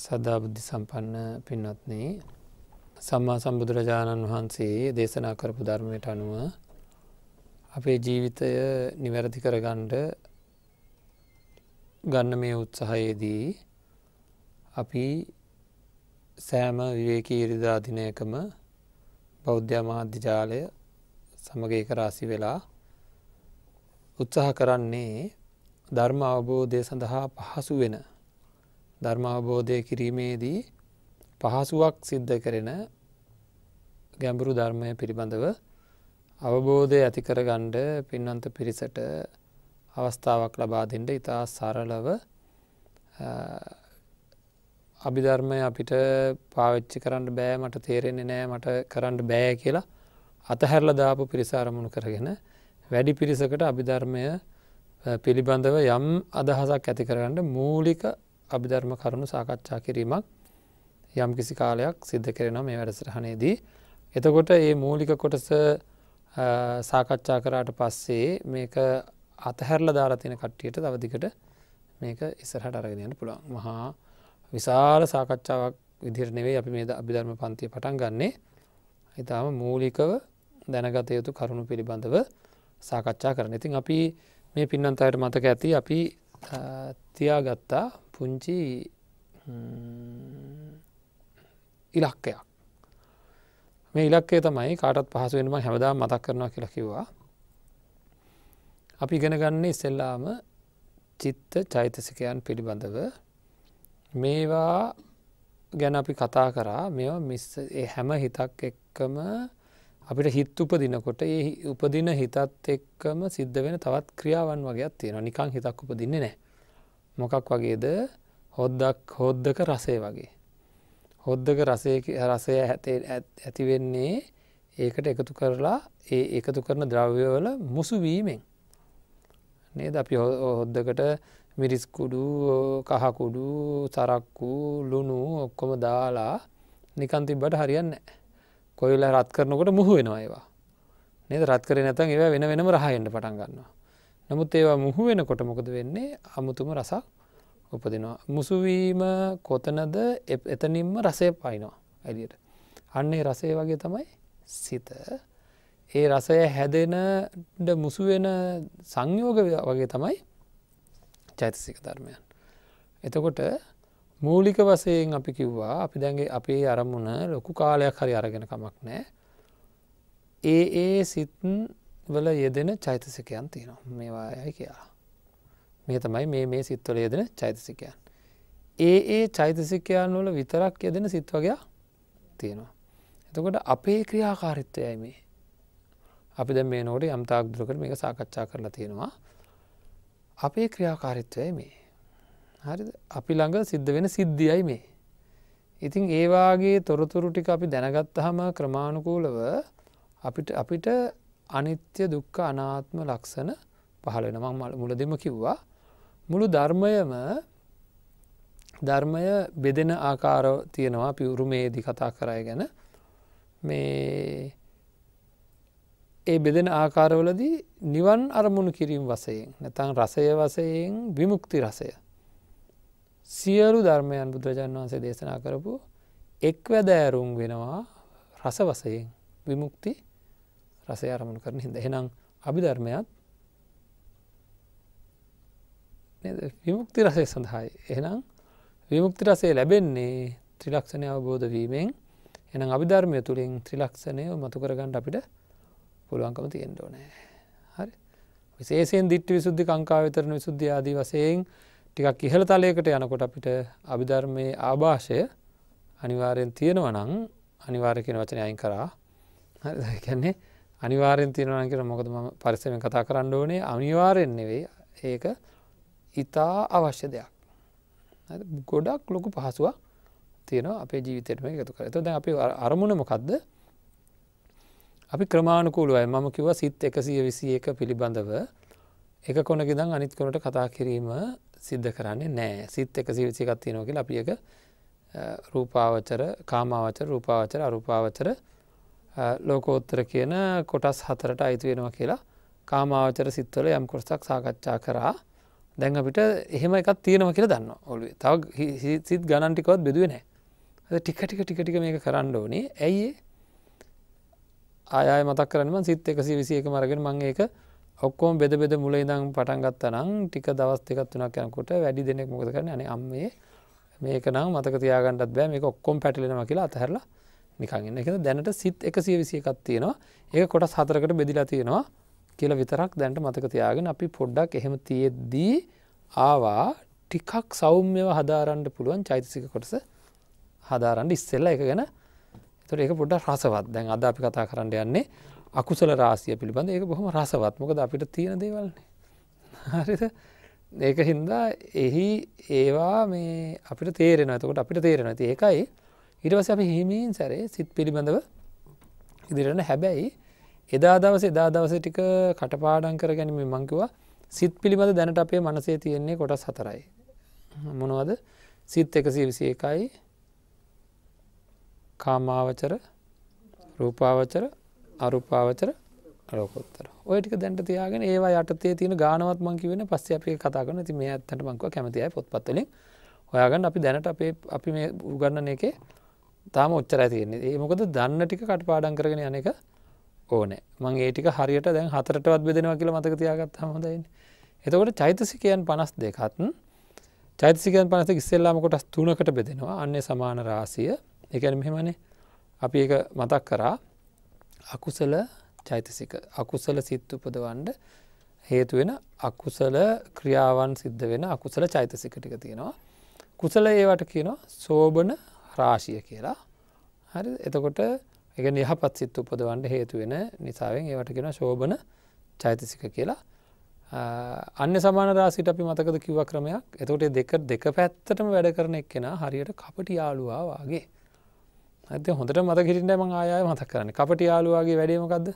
සදා බුද්ධි සම්පන්න පින්වත්නේ සම්මා සම්බුදුරජාණන් වහන්සේ දේශනා කරපු ධර්මයට අනුව අපේ ජීවිතය නිවැරදි කරගණ්ඩ ගන්න මේ උත්සහයේදී අපි සෑම විවේකී ඉරිදාධිනයකම බෞද්ධ්‍යමාධ්‍යජාලය සමග එක රාසි වෙලා උත්සාහ කරන්නේ ධර්ම අවබෝධය සඳහා පහසු වෙන ධර්මාවබෝධය කිරීමේදී පහසුවක් සිද්ධ කරෙන ගැඹුරු ධර්මය පිළිබඳව අවබෝධය ඇතිකරගණ්ඩ පින්වන්ත පිරිසට අවස්ථාවක් ලබාදින්ට ඉතා සරලව අභිධර්මය අපිට පාවිච්චි කරන්න බෑ මට තේරෙන්නේ නෑ මට කරන්න බෑ කියලා අතහැරල දාපු පිරිසාරමුණු කරගෙන වැඩි පිරිසකට අභිධර්මය පිළිබඳව යම් අදහසක් ඇති කරගන්න මූලික අභිධර්ම කරුණු සාකච්ඡා කිරීමක් යම් කිසි කාලයක් සිද්ධ කරන මේ වැඩසටහනේදී. එතකොට ඒ මූලික කොටස සාකච්ඡා කරාට පස්සේ මේක අතහැරල දාරතින කට්ටියට තවදිකට මේක ඉස්සරහට අරගෙනයන්න පුළුවන් මහා විශාල සාකච්ඡාවක් විදිරණෙවේ අපි මේ අභිධර්ම පන්තිය පටන් ගන්නේ ඉතාම මූලිකව දැනගත යුතු කරුණු පිළිබඳව සාකච්ඡා කරන ඉතින් අපි මේ පින්නන්තයට මතක ඇති අපි තියාගත්තා පුංචි ඉලක්කයක් මේ ඉලක්කේ තමයි කාටත් පහසුවෙන්ම හැමදා මතක් කරනවා කියලා කිව්වා අපි ඉගෙන ගන්නේ ඉස්සෙල්ලාම චිත්ත චෛතසිකයන් පිළිබඳව මේවා ගැන අපි කතා කරා මෙ හැම හිතක් එක්කම අපිට හිත් උපදිනකොට ඒ උපදින හිතත් එක්කම සිද්ධ වෙන තවත් ක්‍රියාවන් වගේත් තියෙන නිකං හිතක් උපදින්නේ නෑ. මොකක් වගේද හොද්දක් හෝද්දක රසේ වගේ. හොද්දක රසය රසය ඇතේ ඇතිවෙන්නේ ඒකට එකතු කරලා ඒ එකතු කරන ද්‍රව්‍යවල මුසුවීමෙන්. නේද අපි හොද්දකට මිරිස්කුඩු කහකුඩු සරක්කු ලුණු ඔක්කොම දාලා නිකන්තිබ්බට හරියන්න නෑ. කොයිල්ල රත් කරනකොට මුහ වෙනවා ඒවා නද රත් කර නැතන් ඒව වෙන වෙනම රහයෙන්ට පටන් ගන්නවා නමුත් ඒවා මුහ වෙන කොට මොකද වෙන්නේ අමුතුම රසක් උපදිනවා මුසුවීම කොතනද එතනින්ම රසය පයිනවා ඇදියට අන්නේ රසේ වගේ තමයි සිත ඒ රසය හැදෙනට මුසුවෙන සංයෝග වගේ තමයි චෛතසික ධර්මයන් එතකොට මූලික වසයෙන් අපි කිව්වා අපි දැන්ගේ අපේ අරමුණ ලොකු කාලයක් හරි අරගෙන කමක් නෑ ඒ ඒ සිත් වල යෙදෙන චෛතසිකයන් තියෙනවා මේවා යයි කියලා මේ තමයි මේ මේ සිත්වල යෙදෙන චෛතසිකයන් ඒ ඒ චෛතසිකයන් වල විතරක් යෙදෙන සිත් වගේ තියෙනවා එතකොට අපේ ක්‍රියාකාරිත්වයයි මේ අපි දැ මේ නෝට යම්තාක් දුරකට මේක සාකච්ඡා කරලා තියෙනවා අපේ ක්‍රියාකාරිත්වය මේ හරි අපි ළඟ සිද්ධ වෙන සිද්ධියයි මේ. ඉතින් ඒවාගේ තොරතුරු ටික අපි දැනගත්තහම ක්‍රමාණුකූලව අපිට අපිට අනිත්‍ය දුක්ක අනාත්ම ලක්ෂණ පහලෙන මං මුල දෙම කිව්වා මුළු ධර්මයම ධර්මය බෙදෙන ආකාර තියෙනවා පිවුරුමේදි කතා කරය ගැන මේ ඒ බෙදෙන ආකාරවලදී නිවන් අරමුණු කිරීම් වසයෙන් නැතන් රසය වසයෙන් විමුක්ති රසය සියලු ධර්මයන් බුදුරජාන් වහන්සේ දේශනා කරපු එක්වැදෑරුම් වෙනවා රස වසයෙන් විමුක්ති රසය අරමුණු කරන හිද එහෙනම් අභිධර්මයත් විමුක්ති රසය සඳහායි එහෙනම් විමුක්ති රසේ ලැබෙන්නේ ත්‍රිලක්ෂණය අවබෝධ වීමෙන් එනම් අභිධර්මය තුළින් ත්‍රිලක්ෂණය මතුකරගන්නට අපිට පුළුවන්කම තියෙන්ඩෝනෑ හරි විශේෂෙන් දිට්ටි විසුද්ධි කංකාවිතරන විසුද්ධ ආදී වසයෙන් ටිකක් ඉහළ තලයකට යනකොට අපිට අභිධර්මයේ ආභාෂය අනිවාරයෙන් තියෙනව නං අනිවාර්යකෙන වචන අයින් කරා කියන්නේ අනිවාරෙන් තියෙනවන කියෙන මොකද ම පරිසමෙන් කතා කරන්න ඕනේ අනිවාරයෙන් නෙවෙයි ඒක ඉතා අවශ්‍ය දෙයක් ගොඩක් ලොකු පහසුවක් තියෙන අපේ ජීවිතයටම එකතු කර එතද අපි අරමුණ මොකක්ද අපි ක්‍රමාණකූලුවයි මම කිව සිත් එකසිය විසි එක පිළිබඳව එක කොනගෙදන් අනිත් කොනට කතා කිරීම සිද්ධ කරන්නේ නෑ සිත් එක සිවිසි එකක් තියෙනෝ කියලා අපි එක රූපාවචර කාමාවචර රූපාවචර අරුපාවචර ලෝකෝත්තර කියන කොටස් හතරට අයිතු වෙනවා කියලා කාමාවචර සිත්වල යම් කොටසක් සාකච්ඡා කරා දැන් අපිට එහෙම එකක් තියෙනව කියලා දන්න ඔලුවේ තව සිත් ගණන්ටිකවත් බෙදුව නෑ ටික ටික ටික ටික මේක කරන්න ඕනේ ඇයි ආය මතක් කරනම සිත් එකසි විසි එක මරගෙන මං ඒක ඔක්කෝම බෙද බෙද මුල ඉදම් පටන්ගත්ත නම් ටික දවස් දෙකත් වනක් යනකොට වැඩි දෙනෙක් මොද කරන න අම්මේ මේක නම් මතක තියාගන්නත් බෑ මේ ඔක්කොම් පැටලෙනම කියලා අතහැරලා නිකන් එන්න එක දැනට සිත් එක සිය විසියකත් තියෙනවා ඒ කොටස් හතරකට බෙදිලා තියෙනවා කියල විතරක් දැන්ට මතක තියාගෙන අපි පොඩ්ඩක් එහෙම තියෙද්දී ආවා ටිකක් සෞම්‍යව හදාරන්ඩ පුළුවන් චෛතසික කොටස හදාරන්ඩ ඉස්සෙල්ලා එක ගැන තුට එක පොඩ්ඩ රසවත් දැන් අද අපි කතා කරන්න යන්නේ අකුසල රාසිය පිළිබඳ ඒක බොහොම රසවත්මකද අපිට තියෙන දේවල්න්නේ හරිද ඒක හින්දා එහි ඒවා මේ අපිට තේරෙන ඇතකොට අපිට තේරෙන ඇති ඒකයි ඉටවස අපි හිමීන් සැරේ සිත් පිළිබඳව ඉදිරෙන හැබැයි එදා දවස එදා දවස ටික කටපාඩන් කර ගැනීම මංකිවා සිත් පිළිබඳ දැනට අපේ මනසේ තියෙන්නේ කොටස් හතරයි මොනවද සිත් එකසී විසි එකයි කාමාවචර රූපාවචර අරුපාවචර අලෝකොත්තර ඔයටික දැන්ට තියාගෙන ඒවා යටතේ තියෙන ගානවත් මංකි වෙන පස්ස අපි කතාගන ති මේ ඇත්තට මංකව කැමතියි පොත්පත්වලින් ඔයාගන්න අපි දැනට අපේ අපි මේ උගන්නන එකේ තාම ඔච්චර ඇතියන්නේ ඒ මොකද දන්න ටික කටපාඩන් කරගෙන යන එක ඕනෑ මං ඒටික හරියට දැන් හතරටවත් බෙදෙනවා කියල මතක තියාගත් හමදයින්න එතකොට චෛතසිකයන් පනස් දෙකත්න් චෛතසිකයන් පනස ඉස්සෙල්ලාම කොටස් තුනකට බෙදෙනවා අන්නේ සමාන රාසිය එකන මෙහෙමනේ අපි එක මතක් කරා අකුසල චෛතසික අකුසල සිත් උපදවන්ඩ හේතුවෙන අකුසල ක්‍රියාවන් සිද්ධ වෙන අකුසල චෛතසික ටික තියෙනවා. කුසල ඒවට කියනවා සෝභන රාශිය කියලා හරි එතකොට එක යහපත් සිත් උපදවන්ට හේතුවෙන නිසාවෙන් ඒවට කෙන ශෝභන චෛතසික කියලා අන්න සමාන රාසිට අපි මතකද කිව ක්‍රමයක් එතකොට දෙක දෙක පැත්තටම වැඩ කරන එක් කෙන හරියට කපට යාලුවා වගේ ඇත හොඳට මත කිරිට ම ආය මතක් කරන කපටි යාලුවාගේ වැඩීමකක්ද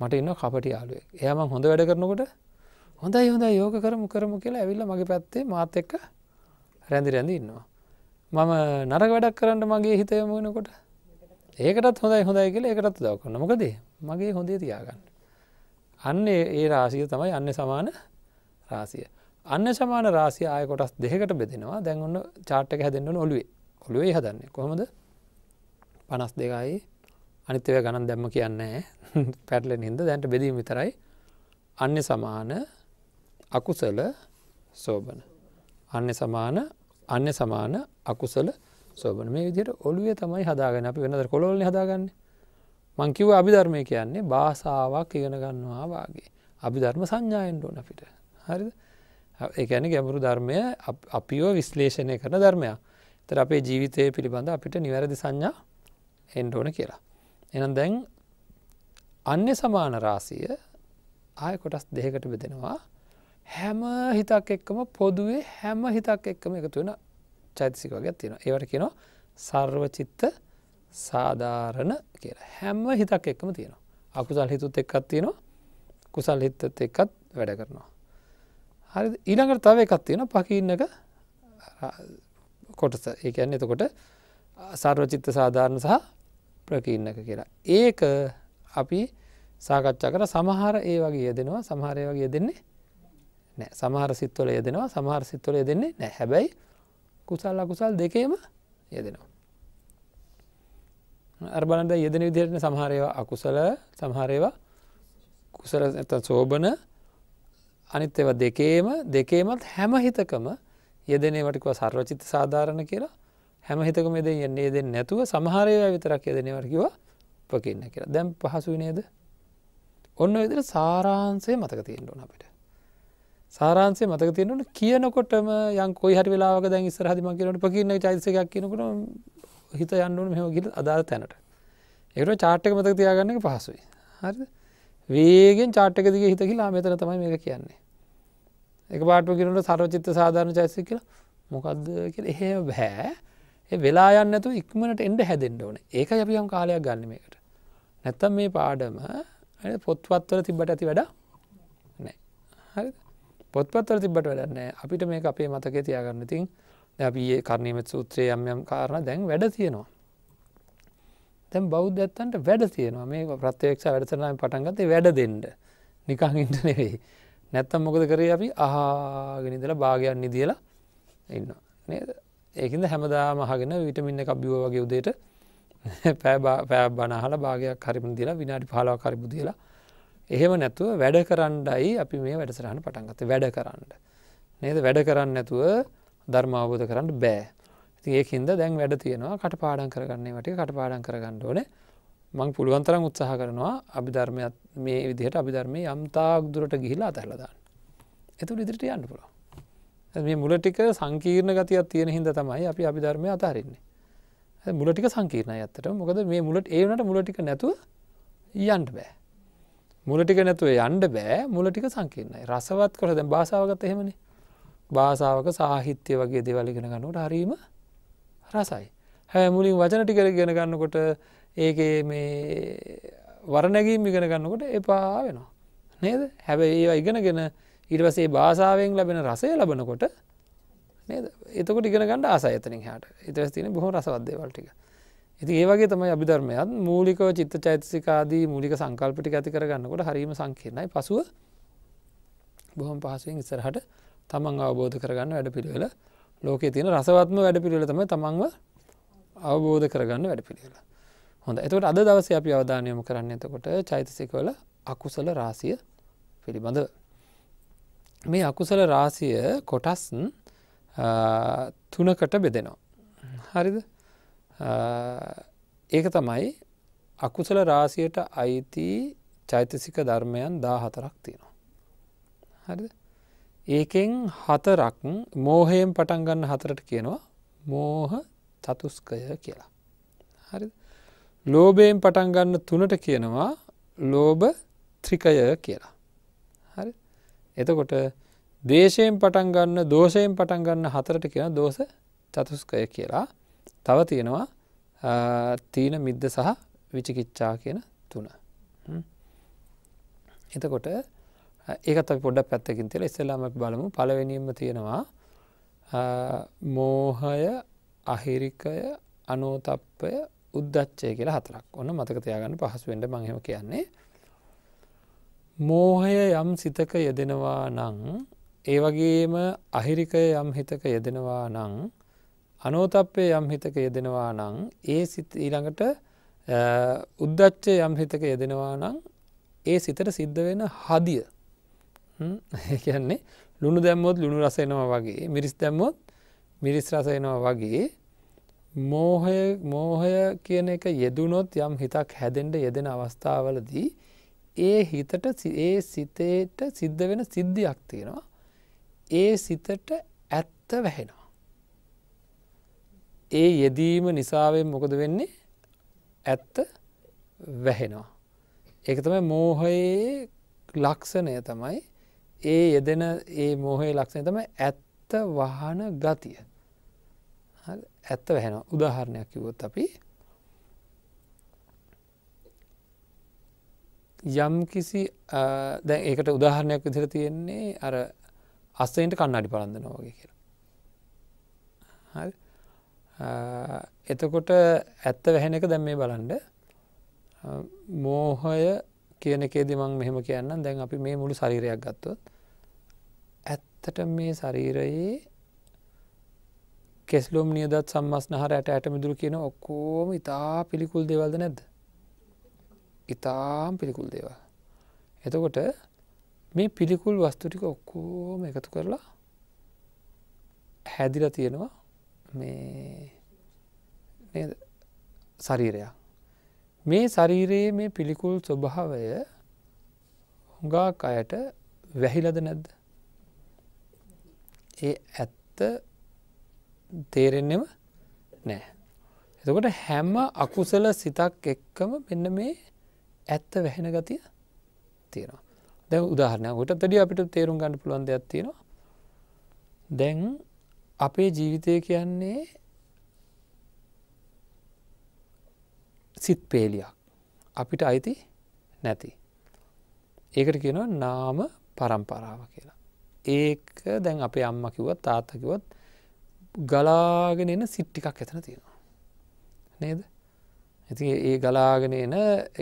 මට ඉන්න කපටි යාලුවේ එයම හොඳ වැඩ කරනකොට හොඳයි හොඳ යෝග කරමු කරමු කියලා ඇවිල්ල මගේ පැත්තේ මාත එක්ක රැඳි රැඳ ඉන්නවා මම නරක වැඩක් කරන්න මගේ හිතයම වෙනකොට ඒකටත් හොඳයි හොඳයි කියලා ඒකටත් දවකන්න මොකදේ මගේ හොඳේ තියාගන්න අන්න ඒ රාසිය තමයි අන්න සමාන රාසිය අන්න සමාන රාසිය ආය කොටස් දෙකට බෙදෙනවා දැන්ඔන්න චාට්ටක හැදෙන්න්න ඔලුවේ ඔළුවේ හදන්නේ කොහොමද පනස් දෙකයි අනිත්‍යව ගණන් දැම්ම කියන්නේ පැටලෙන හිද දැන්ට බෙදීම විතරයි අන්‍ය සමාන අකුසල සෝබන. අන්‍ය සමාන අන්‍ය සමාන අකුසල සෝබන මේ විදිට ඔලුවේ තමයි හදාගෙන අපි වෙනද කොළොල්ල හදාගන්න මංකිව අභිධර්මය කියන්නේ භාසාාවක් ඉගෙන ගන්නවා වගේ අභිධර්ම සංඥායෙන් ඕන අපිට හරි ඒන ගැඹුරු ධර්මය අපිෝ විශ්ලේෂණය කරන ධර්මයක් තර අපේ ජීවිතය පිළිබඳ අපිට නිවැරදි සංඥා එන්ඩෝන කියලා. එනම් දැන් අන්‍ය සමාන රාසිය ආය කොටස් දෙහකට බෙදෙනවා හැම හිතක් එක්කම පොදුවේ හැම හිතක් එක්කම එකතු වෙන චෛතසික වගේ තියෙන ඒවට කියනවා සර්වචිත්ත සාධාරණ කියලා හැම හිතක් එක්කම තියෙනවා අකුසල් හිතුත් එක්කත් තියෙනවා කුසල් හිත්තත් එක්කත් වැඩ කරනවා. හරි ඊළඟට තව එකත් තියෙන පකින්නක කොටස ඒකන්න එතකොට සර්වචිත්ත සාධාරණ සහ ප්‍රකීන්නක කියලා. ඒක අපි සාකච්ඡා කර සමහර ඒ වගේ යදෙනවා සමහරය වගේ දෙන්නේ නෑ සමහර සිත්වල යදෙනවා සමහර සිත්වල දෙන්නේ නෑ හැබැයි කුසල් අකුසල් දෙකේම යදෙනවා. අර්බලන්ද යෙදෙන විදිරන සමහරයවා අකුසල සමහරයවා කුසල ඇත සෝබන අනිත් එව දෙකේම දෙකේමත් හැම හිතකම යෙදනේවටිකව සර්වචිත සාධාරණ කියලා හැම හිතකම දෙ යන්නේ දෙ නැතුව සමහරය විතරක් යදනවරකිවා පකින්න කියලා දැම් පහසු නේද ඔන්න විදිර සාරාන්සේ මතක තියෙන්ටුන අපිට සාරාන්සේ මතක තියෙනට කියනකොටම යංකෝ හට වෙලාක දැන් ස්ර හදිම කියලට පකින්න චයිසකක් කියනකට හිත යන්නුන් මෙම ගිට අදාර තැනට එකට චාට්ටක මතක තියාගන්න පහසුයි හරි වේගෙන් චාට්ටකදිගේ හිතකිලා මෙතන තමයි මේක කියන්නේ එක පාටම කිරට සරෝචිත්ත සාධාරණ චයිසක කියලා මොකක්ද එහ බෑ ඒ වෙලා යන්නතු ඉක්මනට එන්ඩ හැදෙන්ට ඕන ඒක යපියම් කාලයක් ගන්නමකට නැත්තම් මේ පාඩම පොත්වත්වල තිබ්බට ඇති වැඩ නෑ පොත්පත්වල තිබට වැඩන්නෑ අපිට මේ අපේ මතක තියාගන්න තින් දැපඒ කරණීමත් සූත්‍රය යම්යම් කාරණ දැන් වැඩ තියෙනවා තැම් බෞද්ධත්තන්ට වැඩ තියෙනවා මේ ප්‍රත්්‍යයක්ෂ වැඩසනාම පටන්ගතේ වැඩ දෙන්ඩ නිකං ඉට නෙවෙයි නැත්තම් මොකද කරේ අපි ආගෙනදල භාගයන් නිදියලා ඉන්න නේද ඒකද හැමදාම හගෙන විටමින්න එකක් බිව වගේ උදේට පෑ බනහල භාගයක් හරිම දිලා විනාඩි පාලා කරිපු දියලා එහෙම නැතුව වැඩ කරන්නයි අපි මේ වැඩසරහන පටන්ගත වැඩ කරන්න. නේද වැඩ කරන්න නැතුව ධර්මාවබෝධ කරන්න බෑ. ඉතින් ඒහින්ද දැන් වැඩ තියෙනවා කට පාඩන් කරගන්නේ වට කට පාඩන් කරගන්න ඕන මං පුළුවන්තරම් උත්සාහ කරනවා අපි ධර්මයත් මේ විදිහට අපි ධර්මය යම්තාක් දුරට ගිහිලා අතැරලදාන්න. එතුළ ඉදිරිට යන්න පුළුව. මේ මුලටික සංකීර්ණ ගතියක් තියෙන හිද තමයි අපි අභිධර්මය අතාරන්නේ මුලටික සංකීර්ණ ඇත්තට මොකද මේ මුලට ඒනට මුලටික නැතුව යන්ට බෑ මුලටික නැතුව යන්ඩ බෑ මුලටික සංකීර්ණයි රසවත් කර දැ භාසාාවගත එහෙමන භාසාාවක සාහිත්‍ය වගේ දෙවලිගෙන ගන්නට හරීම රසයි හැ මුලින් වචන ටිකර ගෙන ගන්නකොට ඒගේ මේ වරනැගීම් ඉගෙන ගන්නකොට එපා වෙනවා නේද හැබැ ඒ ඉගෙනගෙන ඉටවසේ භාෂාවෙන් ලැබෙන රසය ලබනකොට එතකොට ඉගෙන ගන්න ආසයතනින් හට ඉතවස් තින බොහෝ රසවද්දේවල්ටික ඇති ඒවගේ තමයි අභිධර්මයත් මූලිකව චිත්ත චෛතසිකාදී මූලික සංකල්පටි ඇති කරගන්නකොට හරීම සංකීර්ණයි පසුව බොහොම පහසුවෙන් ඉස්සරහට තමන් අවබෝධ කරගන්න වැඩ පිළිවෙල ලෝකේ තියෙන රසවත්ම වැඩ පිළිවෙල තම තමන්ව අවබෝධ කරගන්න වැඩ පිළිවෙල හොඳ එතකට අද දවස අපි අවධානයම කරන්න එතකොට චෛතසිකවල අකුසල රාසිය පිළිබඳව මේ අකුසල රාසිය කොටස් තුනකට බෙදෙනවා. හරිද ඒක තමයි අකුසල රාසියට අයිති චෛතසික ධර්මයන් දා හතරක් තියෙනවා. හරිද ඒකෙන් හතරක් මෝහයෙන් පටන්ගන්න හතරට කියනවා මෝහ චතුස්කය කියලා. හරි ලෝබයෙන් පටන්ගන්න තුනට කියනවා ලෝබ ත්‍රිකය කියලා. එතකොට දේශයෙන් පටන් ගන්න දෝෂයෙන් පටන් ගන්න හතරට කියෙන දෝස චතුස්කය කියලා තව තියෙනවා තීන මිද්ද සහ විචිකිච්චා කියන තුන. එතකොට ඒකත පොඩක් පැත්තකින් තිෙන ඉස්සලාම බලමු පලවෙනීම තියෙනවා මෝහය අහිරිකය අනෝතප්පය උද්දච්චය කියලා හතරක් ඔන්න මතක තියාගන්න පහසුවෙන්ට මංහෙම කියන්නේ මෝහය යම් සිතක යෙදෙනවා නං ඒවගේම අහිරිකය යම් හිතක යෙදෙනවා නං අනෝතප්පය යම් හිතක යෙදෙනවා නං ඒ සිත ඊළඟට උද්දච්චය යම් හිතක යෙදෙනවා නං ඒ සිතට සිද්ධ වෙන හදිය කියන්නේ ලුණු දැම්මොත් ලුණු රසයනවා වගේ මිරිස් දැම්මොත් මිරිස් රසයනවා වගේ මෝහය මෝහය කියන එක යෙදුනොත් යම් හිතක් හැදෙන්ට යෙදෙන අවස්ථාවලදී ඒ හිතට ඒ සිතේට සිද්ධ වෙන සිද්ධියක් තියෙනවා ඒ සිතට ඇත්ත වැහෙනවා. ඒ යෙදීම නිසාවෙන් මොකද වෙන්නේ ඇත්ත වැහෙනවා. එක තමයි මෝහයේ ලක්ෂණය තමයි ඒ යෙදෙන ඒ මෝහයේ ලක්ෂණය තමයි ඇත්ත වහන ගතිය. ඇත්ත වැහෙන උදාහරණයක් කිවොත් අපි යම් කිසි දැ ඒකට උදාහරණයක් විදිර තියෙන්නේ අර අස්සයින්ට කන්නාඩි පරන්දන වගේ කියලා. එතකොට ඇත්ත වැහෙන එක දැම් මේ බලන්ඩ මෝහය කියනකේ දෙමං මෙහෙම කියන්න දැන් අපි මේ මුළු ශරීරයක් ගත්තොත් ඇත්තට මේ ශරීරයේ කෙස්ලුම් නියදත් සම්මස් නහර ඇයට ඇට මිදුරු කියන ඔක්කෝම ඉතා පිළිකුල් දෙවල්ද නැද්ද ඉතාම් පිළිකුල් දේවල්. එතකොට මේ පිළිකුල් වස්තුටික ඔක්කෝම එකතු කරලා හැදිල තියෙනවා මේ ශරීරයක්. මේ ශරීරයේ මේ පිළිකුල් ස්වභාවය හුඟාක් අයට වැහිලද නැද්ද. ඒ ඇත්ත තේරෙන්නෙම නෑ. එතකොට හැම අකුසල සිතක් එක්කම මෙන්න මේ ඇත්ත වැහෙන ගතිය තියෙනවා දැ උදාහරණයකොට තඩි අපිට තේරුම් ගන්න පුළොන් දෙයක් තියෙනවා දැන් අපේ ජීවිතය කියන්නේ සිත් පේලියක් අපිට අයිති නැති ඒකට කියනවා නාම පරම්පරාව කියලා ඒක දැන් අපේ අම්ම කිවත් තාත්තකිවත් ගලාගෙන එන සිට්ටිකක් ඇතන තියෙනවා නේද ඇති ඒ ගලාගෙන එන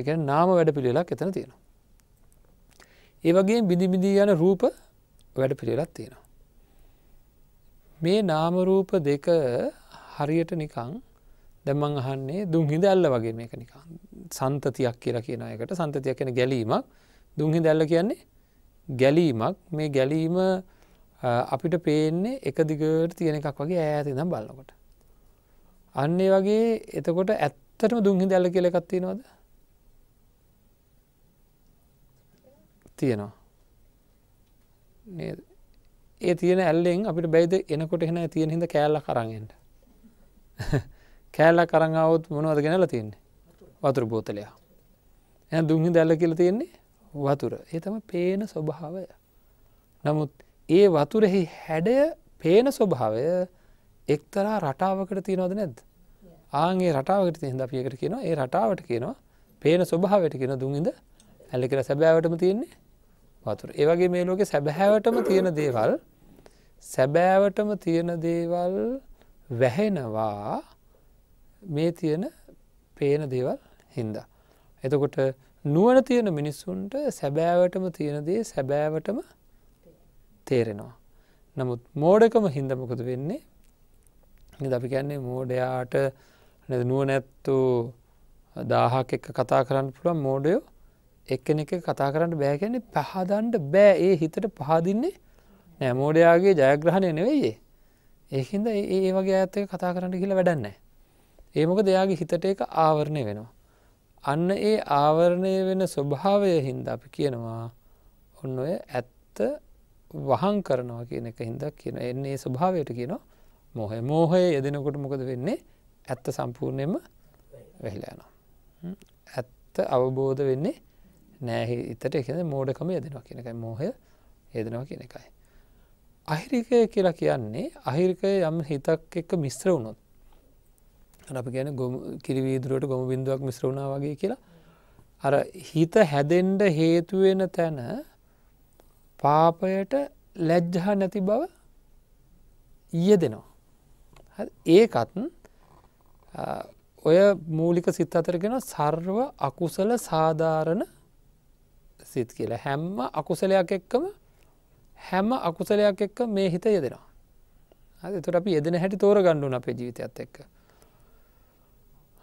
එක නාම වැඩ පිළිලක් එතන තියෙනවා. ඒ වගේ බිඳිබිඳී යන රූප වැඩ පිළිලත් තියෙනවා. මේ නාමරූප දෙක හරියට නිකං දැමං අහන්නේ දුංහිද ඇල්ල වගේ මේක නිකං සන්තතියක් කියලා කියන එකට සන්තතියක් කෙන ගැලීමක් දුංහිද ඇල්ල කියන්නේ ගැලීමක් මේ ගැලීම අපිට පේන්නේ එක දිගට තියෙන එකක් වගේ ඈති නම් බලකොට. අන්නේ වගේ එතකොට ඇත්ත ඇත්තටම දුන්හි දැල්ල කියල එකක් තියෙනවද තියෙනවා ඒ තියෙන ඇල්ලෙන් අපිට බැයිද එනකොට එෙන තියෙන හිද කෑල්ල කරගෙන්ට කෑල්ල කරංගවත් මොනවද ගෙනල තියන්නේ වතුර බෝතලයා එ දුන්හි දැල්ල කියල තියෙන්නේ වතුර ඒතම පේන ස්වභාවය නමුත් ඒ වතුරෙහි හැඩය පේන ස්වභාවය එක්තරා රටාවකට තියෙනවද නැද්ද ආගේ රටාවකට හිද අපියකට කියනවා ඒ රටාවට කියනවා පේන ස්වභාවට කියෙන දුන්ඉද ඇල්ලි කර සැබෑවටම තියෙන්නේ වතුර ඒවගේ මේ ලෝක සැබෑවටම තියෙන දේවල් සැබෑවටම තියෙන දේවල් වැහෙනවා මේ තියෙන පේන දේවල් හින්දා. එතකොට නුවන තියෙන මිනිස්සුන්ට සැබෑවටම තියෙනදේ සැබෑවටම තේරෙනවා. නමුත් මෝඩකම හින්දමකද වෙන්නේ අපි කියන්නේ මෝඩයාට නුවනැත්තු දාහක් එක කතා කරන්න පුළුවන් මෝඩයෝ එක්කෙන එක කතා කරන්න බෑකැනෙ පහදන්ට බෑ ඒ හිතට පහදින්නේ නෑමෝඩයාගේ ජයග්‍රහණය නෙවෙයියේ ඒහින්ද ඒ වගේ ඇත්තක කතා කරන්න කියලා වැඩන්න. ඒමක දෙයාගේ හිතට එක ආවරණය වෙනවා. අන්න ඒ ආවරණය වෙන ස්වභාවය හින්ද අපි කියනවා ඔන්න ඔය ඇත්ත වහන් කරනවා කියන එක හින්දක් කියන එන්නේ ස්වභාවයට කියනවා මොහ මෝහය යදෙනකොට මොකද වෙන්නේ ඇත්ත සම්පූර්ණයම වෙහිලා යනවා. ඇත්ත අවබෝධ වෙන්නේ නෑහි ඉතට එකද මෝඩකම යදෙනවා කියන එකයි මෝහය යදෙනවා කියන එකයි. අහිරිකය කියලා කියන්නේ අහිරිකය යම් හිතක් එක්ක මිශ්‍ර වුණොත් අප ගැන කිරිවීදුරට ගොම බිඳුවක් මිශ්‍ර වුණා වගේ කියලා අර හිත හැදෙන්ඩ හේතුවෙන තැන පාපයට ලැජ්ජහා නැති බව ඊය දෙනවා. ඒකත්න් ඔය මූලික සිත් අතරගෙන සර්ව අකුසල සාධාරණ සිත් කියලා හැම්ම අකුසලයක් එක්කම හැම අකුසලයක් එක්ක මේ හිත යෙදෙනවා. ඇතුට අපි යෙදෙන හැටි තෝර ගණ්ඩුන අපේ ජීවිතයත් එක්ක.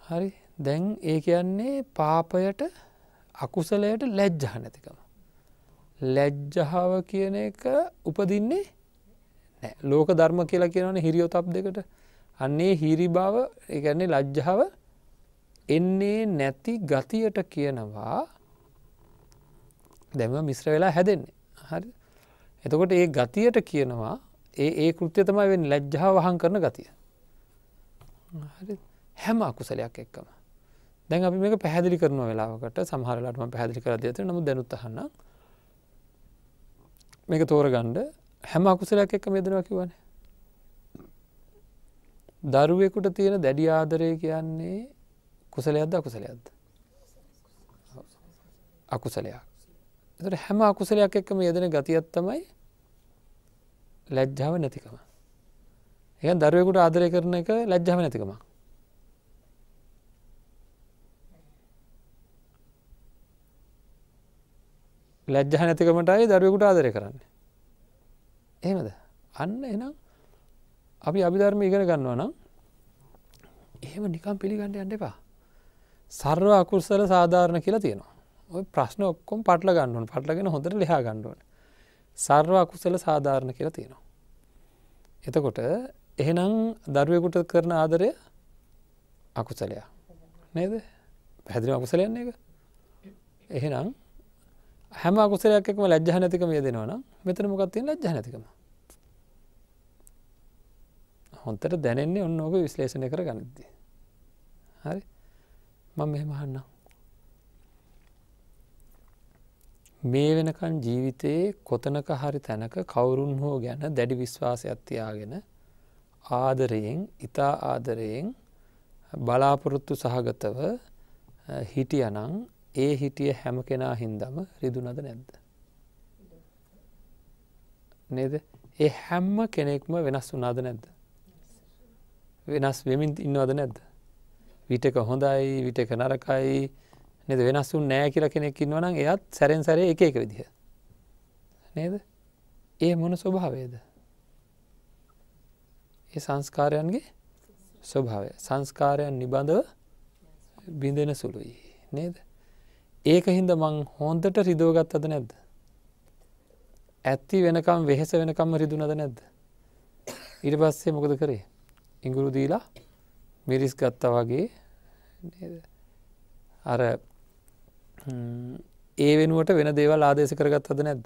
හරි දැන් ඒ කියන්නේ පාපයට අකුසලයට ලැජ්ජහ නැතිකම. ලැජ්ජහාව කියන එක උපදින්නේ ලෝක ධර්ම කියලා කියනවන හිරියෝතප් දෙකට අන්නේ හිරි බව එකන්නේ ලජ්ජාව එන්නේ නැති ගතියට කියනවා දැම මිශ්‍ර වෙලා හැදෙන්නේ හරි එතකොට ඒ ගතියට කියනවා ඒ ඒ කෘත්‍ය තමයි වෙන් ලැජ්ජාව වහන් කරන ගතිය හැම අකුසලයක් එක්කම දැන් අපි මේක පැහැදිලි කරන වෙලාවකට සහරලටම පැදිලි කර ඇත නමු දැනුත්තහන්න මේක තෝරගණ්ඩ හැම අකුසලයක් එක්ක මෙදනවා කිවන දරුවෙකුට තියෙන දැඩි ආදරය කියන්නේ කුසලයක්ද අකුසලයක්ද. අකුසලයක්. එතට හැම අකුසලයක් එක්කම යදන ගතියත්තමයි ලැජ්ජාව නැතිකම. එ දරුවෙකුට ආදරය කරන එක ලැජ්ජාව නැතිකම. ලැජ්ජා නැතිකමටයි දරුවෙකුට ආදරය කරන්න. එහෙමද අන්න එනම් අපි අභිධර්ම ඉගෙන ගන්නවා නම් එහෙම නිකම් පිළිගණඩ යන්න එපා සර්ව අකුස්සල සාධාරණ කියලා තියෙනවා ඔය ප්‍රශ්න ඔක්කොම් පටල ගන්නුවන් පටලගෙන හොඳට ලිහා ගණ්ඩුවන සර්ව අකුස්සල සාධාරණ කියලා තියෙනවා එතකොට එහෙනම් දරුවකුට කරන ආදරය අකුසලයා නේද පැදිලි අකුසලයන්නේ එක එහෙනම් හැම අකුසලයක් එකම ලැජ්ජහ නැතිකම ය දෙෙනවන මෙතන මොකක්තිය ලජ්ජ නැතිකම හොන්තට දැනෙන්නේ ඔන්න ඕක විශ්ලේෂණය කර ගනිද්ද. හරි මං මෙහෙම හන්නම්. මේ වෙනකන් ජීවිතයේ කොතනක හරි තැනක කවුරුන් හෝ ගැන දැඩි විශ්වාසයක් තියාගෙන ආදරයෙන් ඉතා ආදරයෙන් බලාපොරොත්තු සහගතව හිටියනං ඒ හිටිය හැම කෙනා හින්දම රිදුනද නැද්ද. නේද ඒ හැම්ම කෙනෙක්ම වෙනස් වුනාද නැද්ද. වෙනස් වෙමින් ඉන්නවද නැද්ද. විටක හොඳයි විටක නරකයි නද වෙනස්සු නෑ කියල කෙනෙක් ඉන්නවනම් එයත් සැරෙන් සැර එක එක විදිහ. නේද ඒ මොන ස්වභාවේද. ඒ සංස්කාරයන්ගේ ස්වභාවය සංස්කාරයන් නිබඳව බිඳෙන සුළුයි නේද. ඒක හින්ද මං හොන්දට රිදෝගත් අද නැද්ද. ඇත්ති වෙනකම් වෙහෙස වෙනකම්ම රිදුනද නැද්ද. ඉරිපස්සේ මොකද කරේ ඉඟුරු දීලා මිරිස් ගත්තා වගේ අර ඒ වෙනුවට වෙන දේවල් ආදේශ කරගත් අද නැද්ද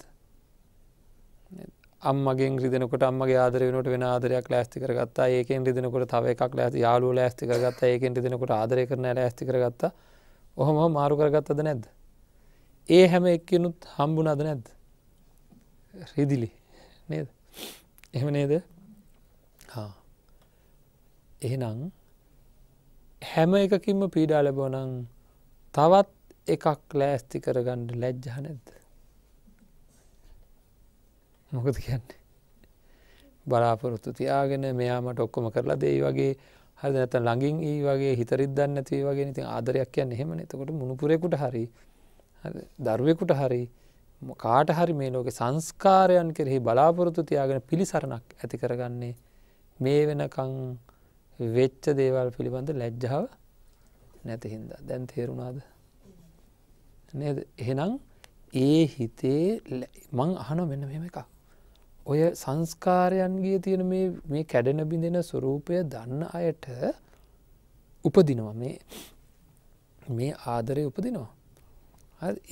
අම්මගේ රිදනකොට අම්මගේ ආදර වෙනට වෙන ආදරයක් ලෑස්ති කරගත්තා ඒකෙන් රිදනකොට තව එකක් ලෑස් යාලු ලෑස්ති කරගත්තා ඒකෙන් රිදනකොට ආදරය කරන ලෑස්ති කරගත්තා ඔහොම මාරු කරගත් අද නැද්ද ඒ හැම එක්කනුත් හම්බුන අද නැද්ද රිදිලි නේද එහෙම නේද හා එහෙනම් හැම එකකින්ම පීඩා ලැබෝනං තවත් එකක් ලෑස්ති කරගණ්ඩ ලැජ්ජහ නැද්ද මොකද කියන්නේ බලාපොරොත්තු තියාගෙන මෙයාමට ඔක්කොම කරලා දෙයි වගේ හරි නැත ළඟින් ඒ වගේ හිතරිද්දන්න ඇති වගේ ඉතින් ආදරයක් කියන්න එහෙම එතකොට මුණපුරෙකුට හරි දරුවෙකුට හරි කාට හරි මේ ලෝක සංස්කාරයන් කෙරෙහි බලාපොරොතු තියාගෙන පිළිසරණක් ඇති කරගන්නේ මේ වෙනකං වෙච්ච දේවල් පිළිබඳ ලැජ්ජාව නැතිහින්ද දැන් තේරුණාද නේද එහෙනම් ඒ හිතේ මං අහන මෙන්න මෙම එකක් ඔය සංස්කාරයන්ගේ තියෙන මේ කැඩෙන බිඳෙන ස්වරූපය දන්න අයට උපදිනවා මේ මේ ආදරය උපදිනවා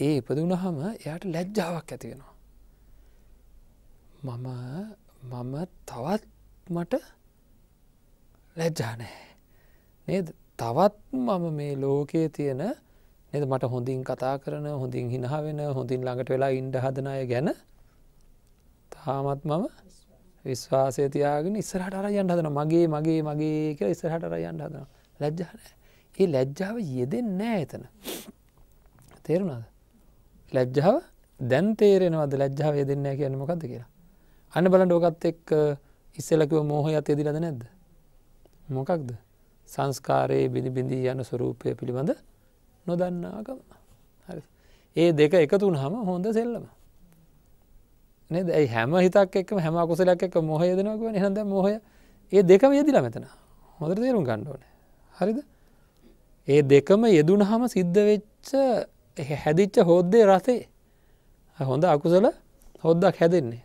ඒ ඉපදුනහම එයට ලැජ්ජාවක් ඇතිවෙනවා මම මම තවත් මට ලැජ්ජානෑ නේද තවත් මම මේ ලෝකයේ තියෙන නද මට හොඳින් කතා කරන හොඳින් හිනා වෙන හොඳින් ළඟට වෙලා ඉන්ඩ හදනය ගැන තාමත් මම විශ්වාසය තියාගෙන ඉස්සරහට අරයන් හදන මගේ මගේ මගේ කිය ඉස්සරහට අරයන් හදන ලැජ්ජානෑ ඒ ලැජ්ජාව යෙදෙන් නෑ එතන තේරුණද ලැජ්ජාව දැන් තේරෙනවද ලැජ්ජාව යෙදෙන්නෑ කියන්න මොකක්ද කියලා අන්න බලන් ඩෝකත් එක් ඉස්සලකව මෝහයත් යෙදිලද නැද්ද මොකක්ද සංස්කාරයේ බිඳි බිඳී යන ස්වරූපය පිළිබඳ නොදන්නාකම හරි ඒ දෙක එකතුන් හම හොඳ සෙල්ලම ඇයි හැම හිතක් එක්ම හැම කුසලක් එක මොහ යදනකුව හඳ මොහය ඒ දෙකම යෙදිල මෙතන හොඳට තේරුම් ගණ්ඩෝන හරිද ඒ දෙකම යෙදුන හම සිද්ධ වෙච්ච හැදිච්ච හෝද්දේ රසේ හොඳ අකුසල හොද්දක් හැදෙන්නේ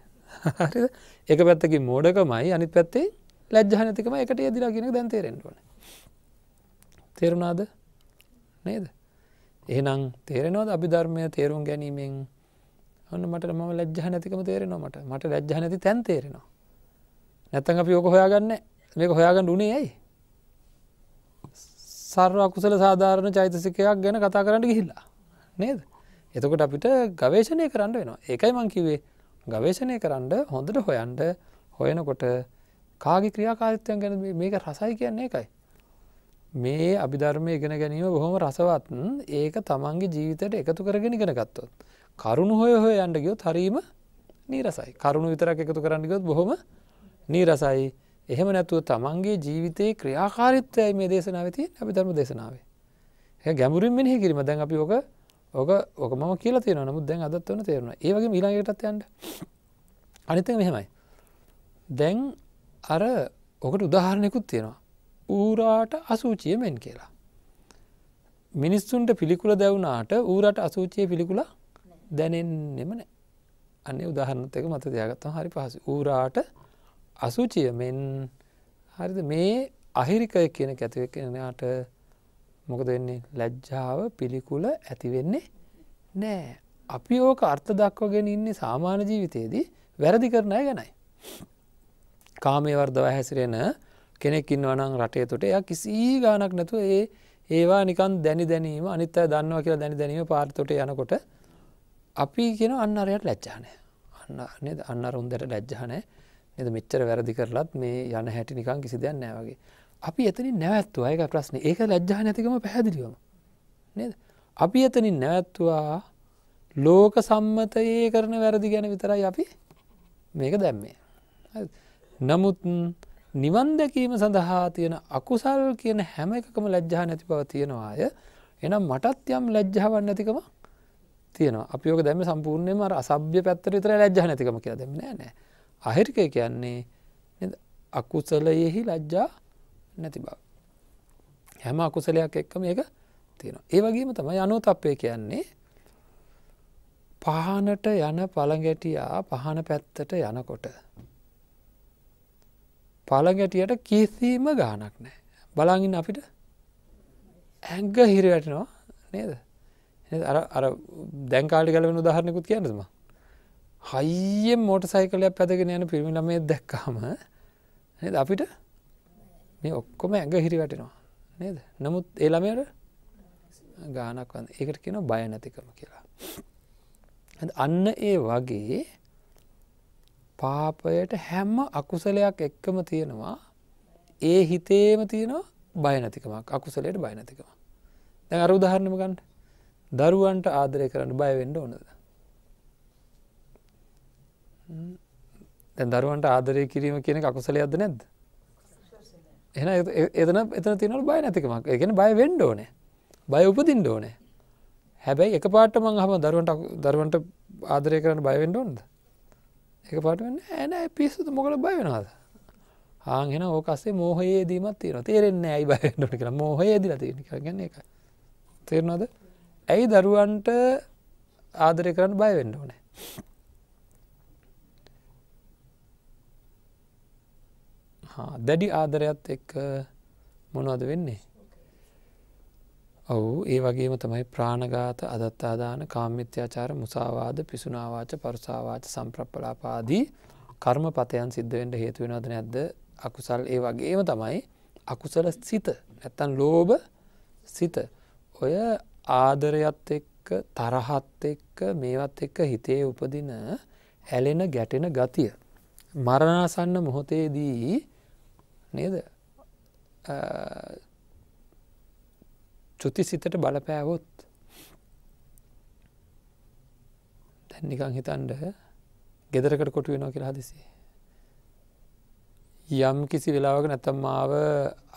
එක පැත්තකින් මෝඩකමයි අනිත් පැත්තේ ලැජ්ජහනතිකම එකට යදිලා කියෙන දැන් තේරෙන්ටුවන තේරුණාද නේද එහනම් තේරෙනවද අභිධර්මය තේරුම් ගැනීමෙන් ඔන්න මට ම ලැජ්ජහනතිකම තේරෙනවාට මට ලැජ්ජහනති තැන් තේරෙනවා නැත්තන් අපි යෝක හොයාගන්න මේක හොයාගන්න උනේ ඇයි සර්ව අකුසල සාධාරණ චෛතසිකයක් ගැන කතා කරන්න ගිහිල්ලා නේද එතකොට අපිට ගවේශණය කරන්න වෙනවා ඒකයි මංකිවේ ගවේශණය කරන්න හොඳට හොයන්ට හොයනකොට කාගේ ක්‍රියාකාරිත්වයන් ගැන මේක රසයි කියන්නේ එකයි. මේ අභිධර්මය ඉගෙන ගැනීම බොහොම රසවත්න් ඒක තමන්ගේ ජීවිතයට එකතු කරගෙන ඉගෙන ගත්තොත්. කරුණු හොය හොය යන්න ගියොත් හරීම නීරසයි කරුණු විතරක් එකතු කරන්න ගියොත් බොහොම නීරසයි එහෙම නැතුව තමන්ගේ ජීවිතයේ ක්‍රියාකාරිත්වයයි මේ දේශනාවති අභිධර්ම දේශනාවේ. ඒ ගැමුරින් මෙහි කිරීම දැන් අපි ඕක ඕක ඕක මම කියලා තියෙන නමුත් දැන් අදත් වන තේරුණ ඒවගේ මීලාගටත් යන්ට අනිතක මෙහෙමයි. දැන් අර ඔකට උදාහරණයකුත් තියෙනවා. ඌරාට අසූචිය මෙන් කියලා. මිනිස්සුන්ට පිළිකුල දැවුණාට ඌරට අසූචිය පිළිකුල දැනෙන්නෙම නෑ. අන්න උදාහරණත් එක මත දයාගත්තම හරි පහස ඌරාට අසුචිය මෙන් හරිද මේ අහිරිකය කියන කැතිව කෙනයාට මොකද වෙන්නේ ලැජ්ජාව පිළිකුල ඇතිවෙන්නේ නෑ අපි ඕක අර්ථ දක්වගෙන ඉන්නේ සාමාන්‍ය ජීවිතයේදී වැරදි කරණය ගැනයි. කාමේවර්දව හැසිරෙන කෙනෙක් ඉන්නවනම් රටේ තුට එය කිසි ගානක් නැතු ඒ ඒවා නිකන් දැනි දැනීම අනිත් අය දන්නවා කියලා දැනි දැනීම පාර්තොට යනකොට අපි කියෙන අන්නරයට ලැච්චානය අන්න අන්න රුන්දට ලැජ්ජානෑ එද මෙච්චර වැරදි කරලත් මේ යන හැටි නිකන් කිසි දෙයක් නෑවගේ අපි එතනින් නැවැත්තුවා එක ප්‍රශ්න ඒක ලැජ්ජා නැතිකම පැහැදිලියම නද අපි එතනින් නැවැත්තුවා ලෝක සම්මතයේ කරන වැරදි ගැන විතරයි අපි මේක දැම්මේ. නමුත් නිවන් දැකීම සඳහා තියෙන අකුසල් කියන හැම එකකම ලැජ්ජා නැති බව තියෙනවාය එනම් මටත් යම් ලැජ්ජාවන් නැතිකම තියෙන අපියෝක දැම සම්පූර්ණයම අසභ්‍ය පැත්තර විතර ලැජ්ජා නැතිකම කියලා දෙම නෑ නෑ අහිරික කියන්නේ අකුසලයෙහි ලැජ්ජා නැති බව හැම අකුසලයක් එක්කම ඒක තියෙන ඒ වගේම තමයි අනුත් අපේ කියන්නේ පහනට යන පළගැටියා පහන පැත්තට යනකොට පළගැටියට කිසිීම ගානක් නෑ. බලාගින් අපිට ඇග හිරවැටනවා නේද. අර දැන්කාලි කලවෙන උදාහරණකුත් කියන්නම. හයිියෙන් මෝට සයිකලයක් පැදගෙන යන පිරිමිණමේ දැක්කාම නද අපිට මේ ඔක්කොම ඇඟ හිරිවැටෙනවා නේද. නමුත් ඒළමයට ගානක් වන්න ඒකට කියෙන බය නැතිකම කියලා. අන්න ඒ වගේ පාපයට හැම අකුසලයක් එක්කම තියෙනවා ඒ හිතේම තියෙනවා බයනතිකමක් අකුසලයට බයනතිකම දැ අර උදාහරණම ගන්න දරුවන්ට ආදරය කරන්න බයවෙන්ඩ ඕනද දැ දරුවන්ට ආදරය කිරීම කියන අකුසල අද නැද්ද එ එතන එතන තිනල් බය නැතිකමක් එකෙන බය වෙන්ඩ ඕනේ බය උපදින් ඕනේ හැබැයි එක පාට මං හම දරුවන්ට දරුවන්ට ආදරය කරන්න බයවෙන්ඩ ඕොන්ද එක පටවෙන්න ඇනෑ පිස්සුතු මොකට බයවෙනවාද ආගෙන ඕකස්සේ මෝහයේ දීමත් තියෙන තේරෙන්නේ ඇයි බයන්නට කියලා මෝහයේ දිලා තියෙන කරගන්න එක තේරනවාද ඇයි දරුවන්ට ආදරය කරන්න බයවෙන්න ඕනෑ දැඩි ආදරයත් එක්ක මොනවද වෙන්නේ ඔවු ඒ වගේම තමයි ප්‍රාණගාත අදත්තාදාන කාමිත්‍යාචාර මුසාවාද පිසුනාවාච පරුසාවාච සම්ප්‍රප්පලාපාදී කර්ම පතයන් සිද්ධවෙන්ට හේතුවෙනද නැද්ද අකුසල් ඒ වගේම තමයි අකුසල සිත නැත්තන් ලෝභ සිත ඔය ආදරයත් එක්ක තරහත් එක්ක මේවත් එක්ක හිතේ උපදින ඇලෙන ගැටෙන ගතිය. මරණාසන්න මොහොතේදී නේද චුති සිතට බලපෑවොත් දැන්නිකං හිතන්ඩ ගෙදරකට කොටු වෙනවා කියලා හදිසි. යම් කිසි වෙලාවක නැතම් මාව